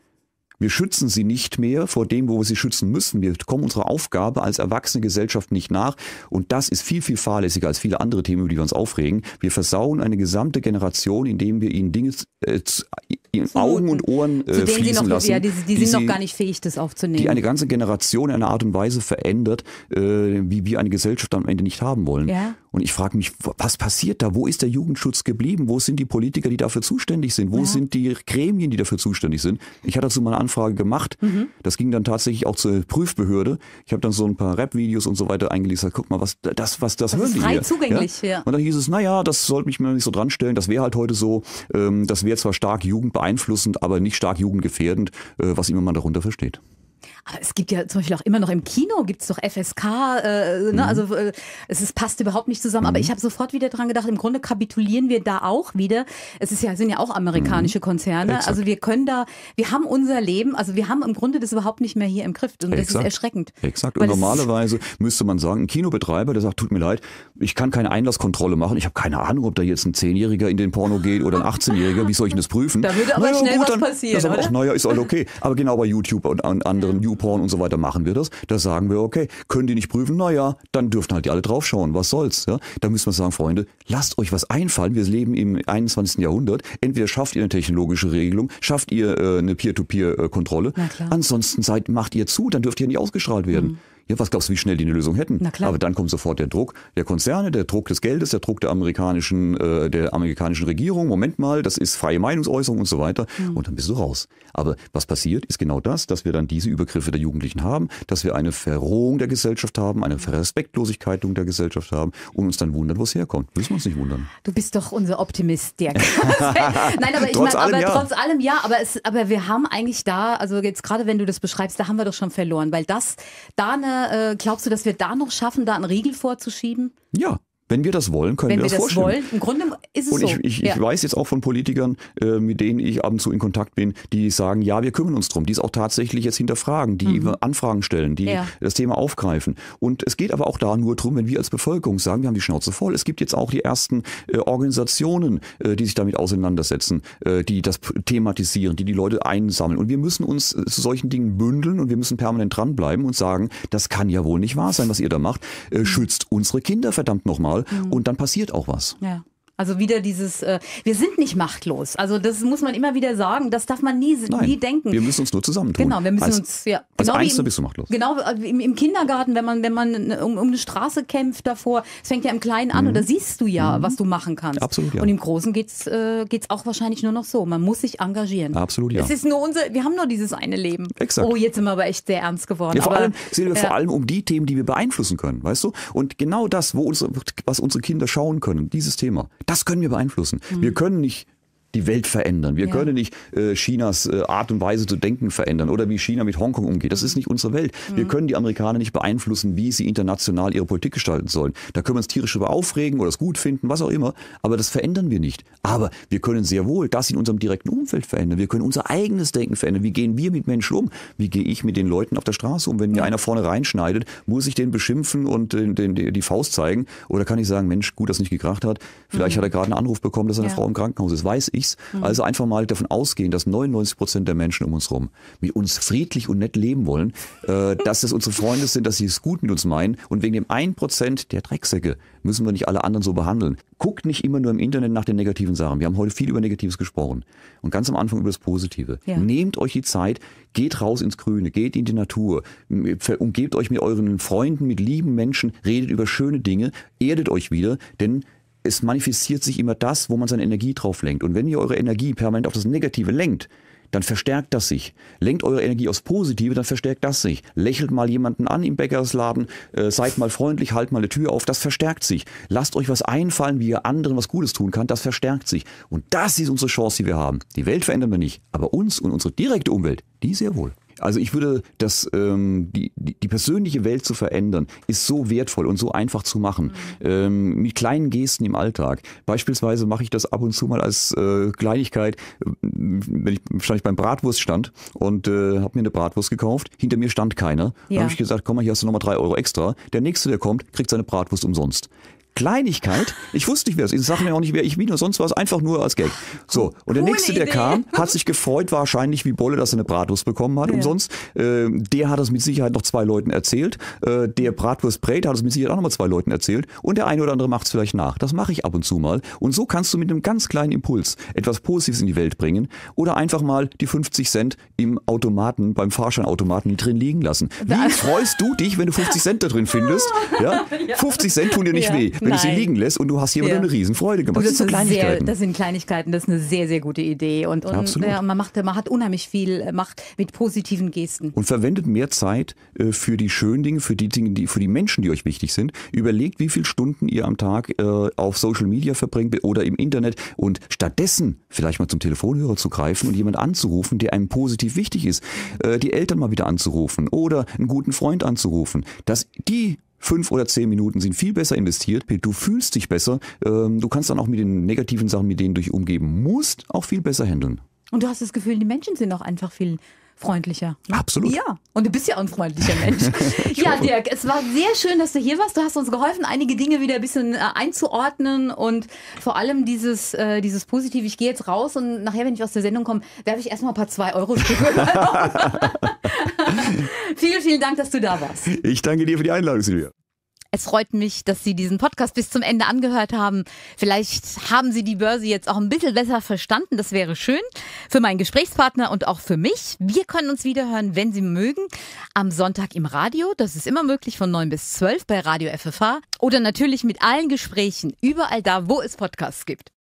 wir schützen sie nicht mehr vor dem, wo wir sie schützen müssen. Wir kommen unserer Aufgabe als erwachsene Gesellschaft nicht nach. Und das ist viel, viel fahrlässiger als viele andere Themen, über die wir uns aufregen. Wir versauen eine gesamte Generation, indem wir ihnen Dinge äh, in Augen und Ohren äh, fließen noch, lassen. Ja, die, die, die sind sie, noch gar nicht fähig, das aufzunehmen. Die eine ganze Generation in einer Art und Weise verändert, äh, wie wir eine Gesellschaft am Ende nicht haben wollen. Ja. Und ich frage mich, was passiert da? Wo ist der Jugendschutz geblieben? Wo sind die Politiker, die dafür zuständig sind? Wo ja. sind die Gremien, die dafür zuständig sind? Ich hatte dazu mal eine Anfrage gemacht. Mhm. Das ging dann tatsächlich auch zur Prüfbehörde. Ich habe dann so ein paar Rap-Videos und so weiter eingelesen. Guck mal, was das, was das, das ist frei hier. zugänglich. Ja? Ja. Und dann hieß es, naja, das sollte mich mal nicht so dran stellen. Das wäre halt heute so, ähm, das wäre zwar stark jugendbeeinflussend, aber nicht stark jugendgefährdend, äh, was immer man darunter versteht. Aber es gibt ja zum Beispiel auch immer noch im Kino, gibt es doch FSK, äh, ne? mhm. also äh, es ist, passt überhaupt nicht zusammen. Mhm. Aber ich habe sofort wieder dran gedacht, im Grunde kapitulieren wir da auch wieder. Es ist ja, sind ja auch amerikanische mhm. Konzerne. Exakt. Also wir können da, wir haben unser Leben, also wir haben im Grunde das überhaupt nicht mehr hier im Griff. Und das ist erschreckend. Exakt. Und normalerweise müsste man sagen, ein Kinobetreiber, der sagt, tut mir leid, ich kann keine Einlasskontrolle machen, ich habe keine Ahnung, ob da jetzt ein Zehnjähriger in den Porno geht oder ein 18-Jähriger, wie soll ich denn das prüfen? Da würde aber naja, schnell gut, was dann, passieren. Das ist aber, naja, ist alles okay. Aber genau bei YouTube und anderen YouPorn und so weiter machen wir das. Da sagen wir, okay, können die nicht prüfen? Naja, dann dürfen halt die alle draufschauen. Was soll's? Ja? Da müssen wir sagen, Freunde, lasst euch was einfallen. Wir leben im 21. Jahrhundert. Entweder schafft ihr eine technologische Regelung, schafft ihr äh, eine Peer-to-Peer-Kontrolle. Äh, Ansonsten seid, macht ihr zu, dann dürft ihr nicht ausgestrahlt werden. Mhm. Ja, was glaubst du, wie schnell die eine Lösung hätten? Na klar. Aber dann kommt sofort der Druck der Konzerne, der Druck des Geldes, der Druck der amerikanischen, äh, der amerikanischen Regierung. Moment mal, das ist freie Meinungsäußerung und so weiter. Mhm. Und dann bist du raus. Aber was passiert, ist genau das, dass wir dann diese Übergriffe der Jugendlichen haben, dass wir eine Verrohung der Gesellschaft haben, eine Respektlosigkeit der Gesellschaft haben und uns dann wundern, wo es herkommt. Müssen wir uns nicht wundern. Du bist doch unser Optimist, Dirk. Nein, aber ich meine, aber ja. trotz allem ja, aber, es, aber wir haben eigentlich da, also jetzt gerade wenn du das beschreibst, da haben wir doch schon verloren, weil das da eine äh, glaubst du, dass wir da noch schaffen, da einen Riegel vorzuschieben? Ja, wenn wir das wollen, können Wenn wir das, das vorstellen. Wollen, Im Grunde ist es Und ich, so. ich, ich ja. weiß jetzt auch von Politikern, äh, mit denen ich ab und zu in Kontakt bin, die sagen, ja, wir kümmern uns drum, die es auch tatsächlich jetzt hinterfragen, die mhm. Anfragen stellen, die ja. das Thema aufgreifen. Und es geht aber auch da nur drum, wenn wir als Bevölkerung sagen, wir haben die Schnauze voll. Es gibt jetzt auch die ersten äh, Organisationen, äh, die sich damit auseinandersetzen, äh, die das thematisieren, die die Leute einsammeln. Und wir müssen uns äh, zu solchen Dingen bündeln und wir müssen permanent dranbleiben und sagen, das kann ja wohl nicht wahr sein, was ihr da macht. Äh, mhm. schützt unsere Kinder verdammt nochmal. Mal mhm. und dann passiert auch was. Ja. Also wieder dieses, äh, wir sind nicht machtlos. Also das muss man immer wieder sagen, das darf man nie, nie denken. Wir müssen uns nur zusammentun. Genau, wir müssen als, uns, ja. Als genau Einzelne bist du machtlos. Genau, äh, im, im, Kindergarten, wenn man, wenn man äh, um, um eine Straße kämpft davor, es fängt ja im Kleinen an mhm. und da siehst du ja, mhm. was du machen kannst. Absolut, ja. Und im Großen geht's äh, auch wahrscheinlich nur noch so. Man muss sich engagieren. Absolut, ja. Es ist nur unser, wir haben nur dieses eine Leben. Exakt. Oh, jetzt sind wir aber echt sehr ernst geworden. Ja, vor aber, allem, sind wir ja. vor allem um die Themen, die wir beeinflussen können, weißt du? Und genau das, wo unsere, was unsere Kinder schauen können, dieses Thema das können wir beeinflussen. Mhm. Wir können nicht die Welt verändern. Wir ja. können nicht äh, Chinas äh, Art und Weise zu denken verändern oder wie China mit Hongkong umgeht. Das mhm. ist nicht unsere Welt. Mhm. Wir können die Amerikaner nicht beeinflussen, wie sie international ihre Politik gestalten sollen. Da können wir uns tierisch über aufregen oder es gut finden, was auch immer. Aber das verändern wir nicht. Aber wir können sehr wohl das in unserem direkten Umfeld verändern. Wir können unser eigenes Denken verändern. Wie gehen wir mit Menschen um? Wie gehe ich mit den Leuten auf der Straße um? Wenn mir ja. einer vorne reinschneidet, muss ich den beschimpfen und den, den, die Faust zeigen? Oder kann ich sagen, Mensch, gut, dass nicht gekracht hat. Vielleicht mhm. hat er gerade einen Anruf bekommen, dass seine ja. Frau im Krankenhaus ist. Weiß ich nichts. Mhm. Also einfach mal davon ausgehen, dass 99 Prozent der Menschen um uns herum mit uns friedlich und nett leben wollen, äh, dass das unsere Freunde sind, dass sie es gut mit uns meinen. Und wegen dem 1 Prozent der Drecksäcke müssen wir nicht alle anderen so behandeln. Guckt nicht immer nur im Internet nach den negativen Sachen. Wir haben heute viel über Negatives gesprochen. Und ganz am Anfang über das Positive. Ja. Nehmt euch die Zeit, geht raus ins Grüne, geht in die Natur, umgebt euch mit euren Freunden, mit lieben Menschen, redet über schöne Dinge, erdet euch wieder, denn es manifestiert sich immer das, wo man seine Energie drauf lenkt. Und wenn ihr eure Energie permanent auf das Negative lenkt, dann verstärkt das sich. Lenkt eure Energie aufs Positive, dann verstärkt das sich. Lächelt mal jemanden an im Bäckersladen, äh, seid mal freundlich, halt mal eine Tür auf, das verstärkt sich. Lasst euch was einfallen, wie ihr anderen was Gutes tun kann, das verstärkt sich. Und das ist unsere Chance, die wir haben. Die Welt verändern wir nicht, aber uns und unsere direkte Umwelt, die sehr wohl. Also ich würde, dass ähm, die, die persönliche Welt zu verändern, ist so wertvoll und so einfach zu machen. Mhm. Ähm, mit kleinen Gesten im Alltag. Beispielsweise mache ich das ab und zu mal als äh, Kleinigkeit, äh, wenn ich wahrscheinlich beim Bratwurst stand und äh, habe mir eine Bratwurst gekauft. Hinter mir stand keiner. Ja. Dann habe ich gesagt, komm mal, hier hast du nochmal drei Euro extra. Der nächste, der kommt, kriegt seine Bratwurst umsonst. Kleinigkeit. Ich wusste nicht, wer es ist. Ich sage mir auch nicht, wer ich bin oder sonst was. Einfach nur als Gag. So. Und der Coole Nächste, der kam, hat sich gefreut, wahrscheinlich wie Bolle, dass er eine Bratwurst bekommen hat ja. umsonst. Äh, der hat es mit Sicherheit noch zwei Leuten erzählt. Äh, der Bratwurst Brate hat es mit Sicherheit auch nochmal zwei Leuten erzählt. Und der eine oder andere macht es vielleicht nach. Das mache ich ab und zu mal. Und so kannst du mit einem ganz kleinen Impuls etwas Positives in die Welt bringen. Oder einfach mal die 50 Cent im Automaten, beim Fahrscheinautomaten drin liegen lassen. Wie freust du dich, wenn du 50 Cent da drin findest? Ja? 50 Cent tun dir nicht ja. weh wenn Nein. du sie liegen lässt und du hast jemandem ja. eine Riesenfreude gemacht. Das, das, sind so Kleinigkeiten. Sehr, das sind Kleinigkeiten, das ist eine sehr, sehr gute Idee. Und, und ja, äh, man, macht, man hat unheimlich viel äh, Macht mit positiven Gesten. Und verwendet mehr Zeit äh, für die schönen Dinge, für die Dinge, die, für die Menschen, die euch wichtig sind. Überlegt, wie viele Stunden ihr am Tag auf Social Media verbringt oder im Internet und stattdessen vielleicht mal zum Telefonhörer zu greifen und jemanden anzurufen, der einem positiv wichtig ist. die Eltern mal wieder anzurufen oder einen guten Freund anzurufen. Dass die Fünf oder zehn Minuten sind viel besser investiert. Du fühlst dich besser. Ähm, du kannst dann auch mit den negativen Sachen, mit denen du dich umgeben musst, auch viel besser handeln. Und du hast das Gefühl, die Menschen sind auch einfach viel freundlicher. Ne? Absolut. Ja, und du bist ja auch ein freundlicher Mensch. ja, Dirk, es war sehr schön, dass du hier warst. Du hast uns geholfen, einige Dinge wieder ein bisschen äh, einzuordnen und vor allem dieses, äh, dieses Positive. Ich gehe jetzt raus und nachher, wenn ich aus der Sendung komme, werfe ich erstmal ein paar 2-Euro-Stücke. vielen, vielen Dank, dass du da warst. Ich danke dir für die Einladung, Silvia. Es freut mich, dass Sie diesen Podcast bis zum Ende angehört haben. Vielleicht haben Sie die Börse jetzt auch ein bisschen besser verstanden. Das wäre schön für meinen Gesprächspartner und auch für mich. Wir können uns wiederhören, wenn Sie mögen, am Sonntag im Radio. Das ist immer möglich von 9 bis 12 bei Radio FFH oder natürlich mit allen Gesprächen überall da, wo es Podcasts gibt.